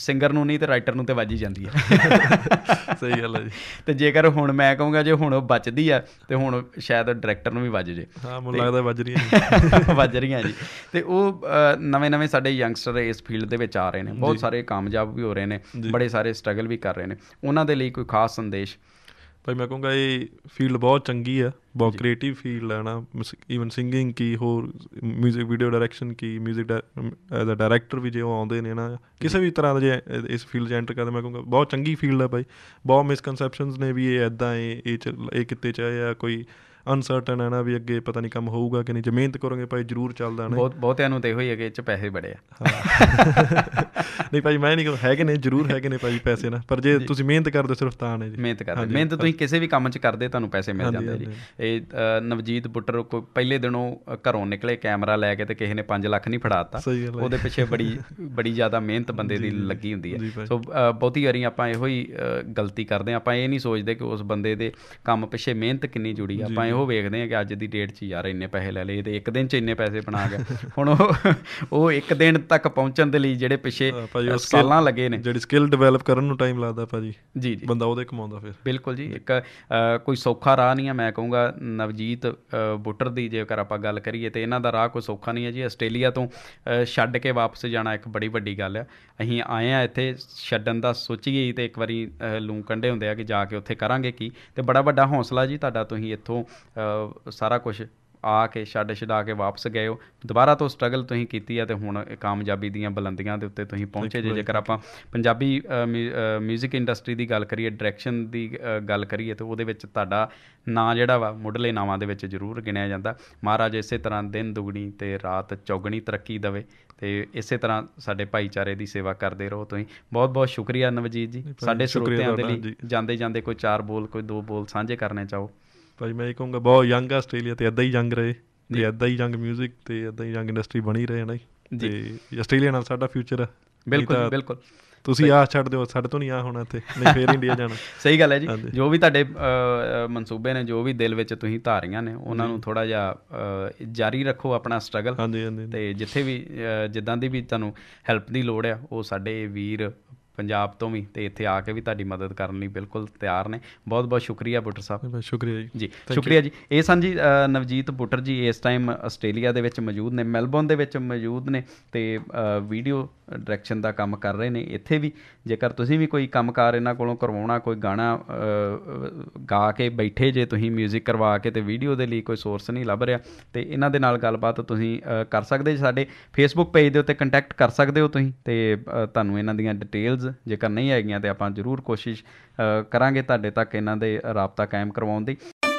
ਸਿੰਗਰ ਨੂੰ ਨਹੀਂ ਤੇ ਰਾਈਟਰ ਨੂੰ ਤੇ ਵੱਜ ਹੀ ਜਾਂਦੀ ਹੈ ਸਹੀ ਗੱਲ ਹੈ ਜੀ ਤੇ ਜੇਕਰ ਹੁਣ ਮੈਂ ਕਹੂੰਗਾ ਜੇ ਹੁਣ ਉਹ ਬਚਦੀ ਆ ਤੇ ਹੁਣ ਸ਼ਾਇਦ ਡਾਇਰੈਕਟਰ ਨੂੰ ਵੀ ਵੱਜ ਜੇ ਹਾਂ ਮੈਨੂੰ ਲੱਗਦਾ ਵੱਜ ਰਹੀਆਂ ਵੱਜ ਰਹੀਆਂ ਜੀ ਤੇ ਉਹ ਨਵੇਂ-ਨਵੇਂ ਸਾਡੇ ਯੰਗਸਟਰ ਇਸ ਫੀਲਡ ਦੇ ਵਿੱਚ ਆ ਰਹੇ ਨੇ ਬਹੁਤ ਸਾਰੇ ਕਾਮਯਾਬ ਵੀ ਹੋ ਰਹੇ ਨੇ ਬੜੇ ਸਾਰੇ ਸਟਰਗਲ ਵੀ ਕਰ ਰਹੇ ਨੇ ਉਹਨਾਂ ਦੇ ਲਈ ਕੋਈ ਖਾਸ ਸੰਦੇਸ਼ ਭਾਈ ਮੈਂ ਕਹੂੰਗਾ ਇਹ ਫੀਲਡ ਬਹੁਤ ਚੰਗੀ ਆ ਬਹੁਤ ਕ੍ਰੀਏਟਿਵ ਫੀਲਡ ਹੈ ਨਾ ਇਵਨ ਸਿੰਗਿੰਗ ਕੀ ਹੋਰ 뮤직 ਵੀਡੀਓ ਡਾਇਰੈਕਸ਼ਨ ਕੀ 뮤직 ਐਜ਼ ਅ ਡਾਇਰੈਕਟਰ ਵੀ ਜੇ ਉਹ ਆਉਂਦੇ ਨੇ ਨਾ ਕਿਸੇ ਵੀ ਤਰ੍ਹਾਂ ਦੇ ਇਸ ਫੀਲਡ 'ਚ ਐਂਟਰ ਕਰਦੇ ਮੈਂ ਕਹੂੰਗਾ ਬਹੁਤ ਚੰਗੀ ਫੀਲਡ ਹੈ ਭਾਈ ਬਹੁਤ ਮਿਸਕਨਸੈਪਸ਼ਨਸ ਨੇ ਵੀ ਇਹ ਐਦਾਂ ਇਹ ਇਹ ਕਿਤੇ ਆ ਕੋਈ ਅਨਸਰਟਨ ਹੈ ਨਾ ਵੀ ਅੱਗੇ ਪਤਾ ਨਹੀਂ ਕੰਮ ਹੋਊਗਾ ਕਿ ਨਹੀਂ ਜੇ ਮਿਹਨਤ ਕਰੋਗੇ ਭਾਈ ਜ਼ਰੂਰ ਚੱਲਦਾ ਨਾ ਬਹੁਤ ਬਹੁਤਿਆਂ ਨੂੰ ਤੇ ਹੋਈ ਹੈ ਕਿ ਇਹ ਚ ਪੈਸੇ ਬੜੇ ਆ ਨਹੀਂ ਭਾਈ ਮੈਂ ਨਹੀਂ ਕਹਿੰਦਾ ਹੈਗੇ ਨੇ ਜ਼ਰੂਰ ਹੈਗੇ ਨੇ ਭਾਈ ਪੈਸੇ ਨਾ ਪਰ ਜੇ ਤੁਸੀਂ ਮਿਹਨਤ ਕਰਦੇ ਸਿਰਫ ਤਾਂ ਨੇ ਜੀ ਮਿਹਨਤ ਕਰਦੇ ਮਿਹਨਤ ਤੁਸੀਂ ਕਿਸੇ ਵੀ ਕੰਮ 'ਚ ਕਰਦੇ ਤੁਹਾਨੂੰ ਪੈਸੇ ਮਿਲ ਜਾਂਦੇ ਜੀ ਇਹ ਨਵਜੀਤ ਬੁੱਟਰ ਕੋ ਪਹਿਲੇ ਦਿਨੋਂ ਘਰੋਂ ਨਿਕਲੇ ਕੈਮਰਾ ਲੈ ਕੇ ਤੇ ਕਿਸੇ ਨੇ 5 ਲੱਖ ਨਹੀਂ ਫੜਾਤਾ ਉਹਦੇ ਪਿੱਛੇ ਬੜੀ ਬੜੀ ਜ਼ਿਆਦਾ ਮਿਹਨਤ ਬੰਦੇ ਦੀ ਲੱਗੀ ਹੁੰਦੀ ਹੈ ਸੋ ਬਹੁਤੀ ਵਾਰੀ ਆਪਾਂ ਇਹੋ ਹੀ ਗਲਤੀ ਕਰਦੇ ਆਪਾਂ ਇਹ ਨਹੀਂ ਸੋਚਦੇ ਕਿ ਉਸ ਬੰਦੇ ਦੇ ਕੰਮ ਪਿੱਛੇ ਮਿਹਨਤ ਕਿੰਨੀ ਜੁੜੀ ਆਪਾਂ ਉਹ ਵੇਖਦੇ ਆ ਕਿ ਅੱਜ ਦੀ ਡੇਟ 'ਚ ਯਾਰ ਇੰਨੇ ਪੈਸੇ ਲੈ ਲਏ ਤੇ ਇੱਕ ਦਿਨ 'ਚ ਇੰਨੇ ਪੈਸੇ ਬਣਾ ਗਿਆ ਹੁਣ ਉਹ ਉਹ ਇੱਕ ਦਿਨ ਤੱਕ ਪਹੁੰਚਣ ਦੇ ਲਈ ਜਿਹੜੇ ਪਿਛੇ ਸਾਲਾਂ ਲੱਗੇ ਨੇ ਜਿਹੜੀ ਸਕਿੱਲ ਡਿਵੈਲਪ ਕਰਨ ਨੂੰ ਟਾਈਮ ਲੱਗਦਾ ਭਾਜੀ ਜੀ ਜੀ ਬੰਦਾ ਉਹਦੇ ਕਮਾਉਂਦਾ ਫਿਰ ਬਿਲਕੁਲ ਜੀ ਇੱਕ ਕੋਈ ਸੌਖਾ ਰਾਹ ਨਹੀਂ ਆ ਮੈਂ ਕਹੂੰਗਾ ਨਵਜੀਤ ਬੁੱਟਰ ਦੀ ਜੇਕਰ ਆਪਾਂ ਗੱਲ ਕਰੀਏ ਤੇ ਇਹਨਾਂ ਦਾ ਰਾਹ ਕੋਈ ਸੌਖਾ ਨਹੀਂ ਹੈ ਜੀ ਆਸਟ੍ਰੇਲੀਆ ਤੋਂ ਛੱਡ ਕੇ ਵਾਪਸ ਜਾਣਾ ਇੱਕ ਬੜੀ ਵੱਡੀ ਗੱਲ ਆ ਅਸੀਂ ਆਏ ਆ ਇੱਥੇ ਛੱਡਣ ਦਾ ਸੋਚੀਏ ਤੇ ਇੱਕ ਵਾਰੀ ਲੂੰ ਕੰਡੇ ਹੁੰਦੇ ਆ ਕਿ ਜਾ ਕੇ ਉੱਥੇ ਕਰਾਂਗੇ ਕੀ ਤੇ ਬੜਾ ਵੱਡਾ ਹੌਸਲਾ ਜੀ ਤੁਹਾਡਾ ਤੁਸੀਂ ਇੱਥੋਂ ਸਾਰਾ ਕੁਝ ਆ ਕੇ ਛੱਡ ਛਡਾ ਕੇ ਵਾਪਸ ਗਏ ਹੋ ਦੁਬਾਰਾ ਤੋਂ ਸਟਰਗਲ ਤੁਸੀਂ ਕੀਤੀ ਹੈ ਤੇ ਹੁਣ ਕਾਮਯਾਬੀ ਦੀਆਂ ਬੁਲੰਦੀਆਂ ਦੇ ਉੱਤੇ ਤੁਸੀਂ ਪਹੁੰਚੇ ਜੇ ਜੇਕਰ ਆਪਾਂ ਪੰਜਾਬੀ 뮤직 ਇੰਡਸਟਰੀ ਦੀ ਗੱਲ ਕਰੀਏ ਡਾਇਰੈਕਸ਼ਨ ਦੀ ਗੱਲ ਕਰੀਏ ਤੇ ਉਹਦੇ ਵਿੱਚ ਤੁਹਾਡਾ ਨਾਂ ਜਿਹੜਾ ਵਾ ਮੁੱਢਲੇ ਨਾਵਾਂ ਦੇ ਵਿੱਚ ਜ਼ਰੂਰ ਗਿਣਿਆ ਜਾਂਦਾ ਮਹਾਰਾਜ ਇਸੇ ਤਰ੍ਹਾਂ ਦਿਨ ਦੁਗਣੀ ਤੇ ਰਾਤ ਚੌਗਣੀ ਤਰੱਕੀ ਦਵੇ ਤੇ ਇਸੇ ਤਰ੍ਹਾਂ ਸਾਡੇ ਭਾਈਚਾਰੇ ਦੀ ਸੇਵਾ ਕਰਦੇ ਰਹੋ ਤੁਸੀਂ ਬਹੁਤ ਬਹੁਤ ਸ਼ੁਕਰੀਆ ਨਵਜੀਤ ਜੀ ਸਾਡੇ ਸਰੋਤਿਆਂ ਦੇ ਲਈ ਜਾਂਦੇ ਜਾਂਦੇ ਕੋਈ ਚਾਰ ਬੋਲ ਕੋਈ ਦੋ ਬੋਲ ਸਾਂਝੇ ਕਰਨੇ ਚਾਹੋ ਭਾਈ ਮੈਂ ਇਹ ਕਹੂੰਗਾ ਬਹੁਤ ਯੰਗ ਆਸਟ੍ਰੇਲੀਆ ਤੇ ਐਦਾਂ ਹੀ ਯੰਗ ਰਹੇ ਤੇ ਐਦਾਂ ਹੀ ਯੰਗ 뮤직 ਤੇ ਐਦਾਂ ਹੀ ਯੰਗ ਇੰਡਸਟਰੀ ਬਣੀ ਰਹੇ ਨਾ ਜੀ ਆਸਟ੍ਰੇਲੀਆ ਨਾਲ ਸਾਡਾ ਫਿਊਚਰ ਹੈ ਬਿਲਕੁਲ ਬਿਲਕੁਲ ਤੁਸੀਂ ਆ ਛੱਡ ਦਿਓ ਸਾਡੇ ਤੋਂ ਨਹੀਂ ਆ ਹੋਣਾ ਇੱਥੇ ਨਹੀਂ ਫੇਰ ਇੰਡੀਆ ਜਾਣਾ ਸਹੀ ਗੱਲ ਹੈ ਜੀ ਜੋ ਵੀ ਤੁਹਾਡੇ ਮਨਸੂਬੇ ਨੇ ਜੋ ਵੀ ਦਿਲ ਵਿੱਚ ਤੁਸੀਂ ਧਾਰੀਆਂ ਨੇ ਉਹਨਾਂ ਨੂੰ ਥੋੜਾ ਜਿਹਾ ਜਾਰੀ ਰੱਖੋ ਆਪਣਾ ਸਟਰਗਲ ਤੇ ਜਿੱਥੇ ਵੀ ਜਿੱਦਾਂ ਦੀ ਵੀ ਤੁਹਾਨੂੰ ਹੈਲਪ ਦੀ ਲੋੜ ਆ ਉਹ ਸਾਡੇ ਵੀਰ ਪੰਜਾਬ ਤੋਂ ਵੀ ਤੇ ਇੱਥੇ ਆ ਕੇ ਵੀ ਤੁਹਾਡੀ ਮਦਦ ਕਰਨ ਲਈ ਬਿਲਕੁਲ ਤਿਆਰ ਨੇ ਬਹੁਤ ਬਹੁਤ ਸ਼ੁਕਰੀਆ ਬੁੱਟਰ ਸਾਹਿਬ ਬਹੁਤ ਸ਼ੁਕਰੀਆ ਜੀ ਜੀ ਸ਼ੁਕਰੀਆ ਜੀ ਇਹ ਸਨ ਜੀ ਨਵਜੀਤ ਬੁੱਟਰ ਜੀ ਇਸ ਟਾਈਮ ਆਸਟ੍ਰੇਲੀਆ ਦੇ ਵਿੱਚ ਮੌਜੂਦ ਨੇ ਮੈਲਬੌਰਨ ਦੇ ਵਿੱਚ ਮੌਜੂਦ ਨੇ ਤੇ ਵੀਡੀਓ ਡਾਇਰੈਕਸ਼ਨ ਦਾ ਕੰਮ ਕਰ ਰਹੇ ਨੇ ਇੱਥੇ ਵੀ ਜੇਕਰ ਤੁਸੀਂ ਵੀ ਕੋਈ ਕੰਮਕਾਰ ਇਹਨਾਂ ਕੋਲੋਂ ਕਰਵਾਉਣਾ ਕੋਈ ਗਾਣਾ ਗਾ ਕੇ ਬੈਠੇ ਜੇ ਤੁਸੀਂ 뮤직 ਕਰਵਾ ਕੇ ਤੇ ਵੀਡੀਓ ਦੇ ਲਈ ਕੋਈ ਸੋਰਸ ਨਹੀਂ ਲੱਭ ਰਿਹਾ ਤੇ ਇਹਨਾਂ ਦੇ ਨਾਲ ਗੱਲਬਾਤ ਤੁਸੀਂ ਕਰ ਸਕਦੇ ਸਾਡੇ ਫੇਸਬੁੱਕ ਪੇਜ ਦੇ ਉੱਤੇ ਕੰਟੈਕਟ ਕਰ ਸਕਦੇ ਹੋ ਤੁਸੀਂ ਤੇ ਤੁਹਾਨੂੰ ਇਹਨਾਂ ਦੀਆਂ ਡਿਟੇਲਸ ਗਾਈਡਲਾਈਨਸ ਜੇਕਰ ਨਹੀਂ ਹੈਗੀਆਂ ਤੇ ਆਪਾਂ ਜ਼ਰੂਰ ਕੋਸ਼ਿਸ਼ ਕਰਾਂਗੇ ਤੁਹਾਡੇ ਤੱਕ ਇਹਨਾਂ ਦੇ ਰਾਬਤਾ ਕਾਇਮ ਕਰਵਾਉਣ ਦੀ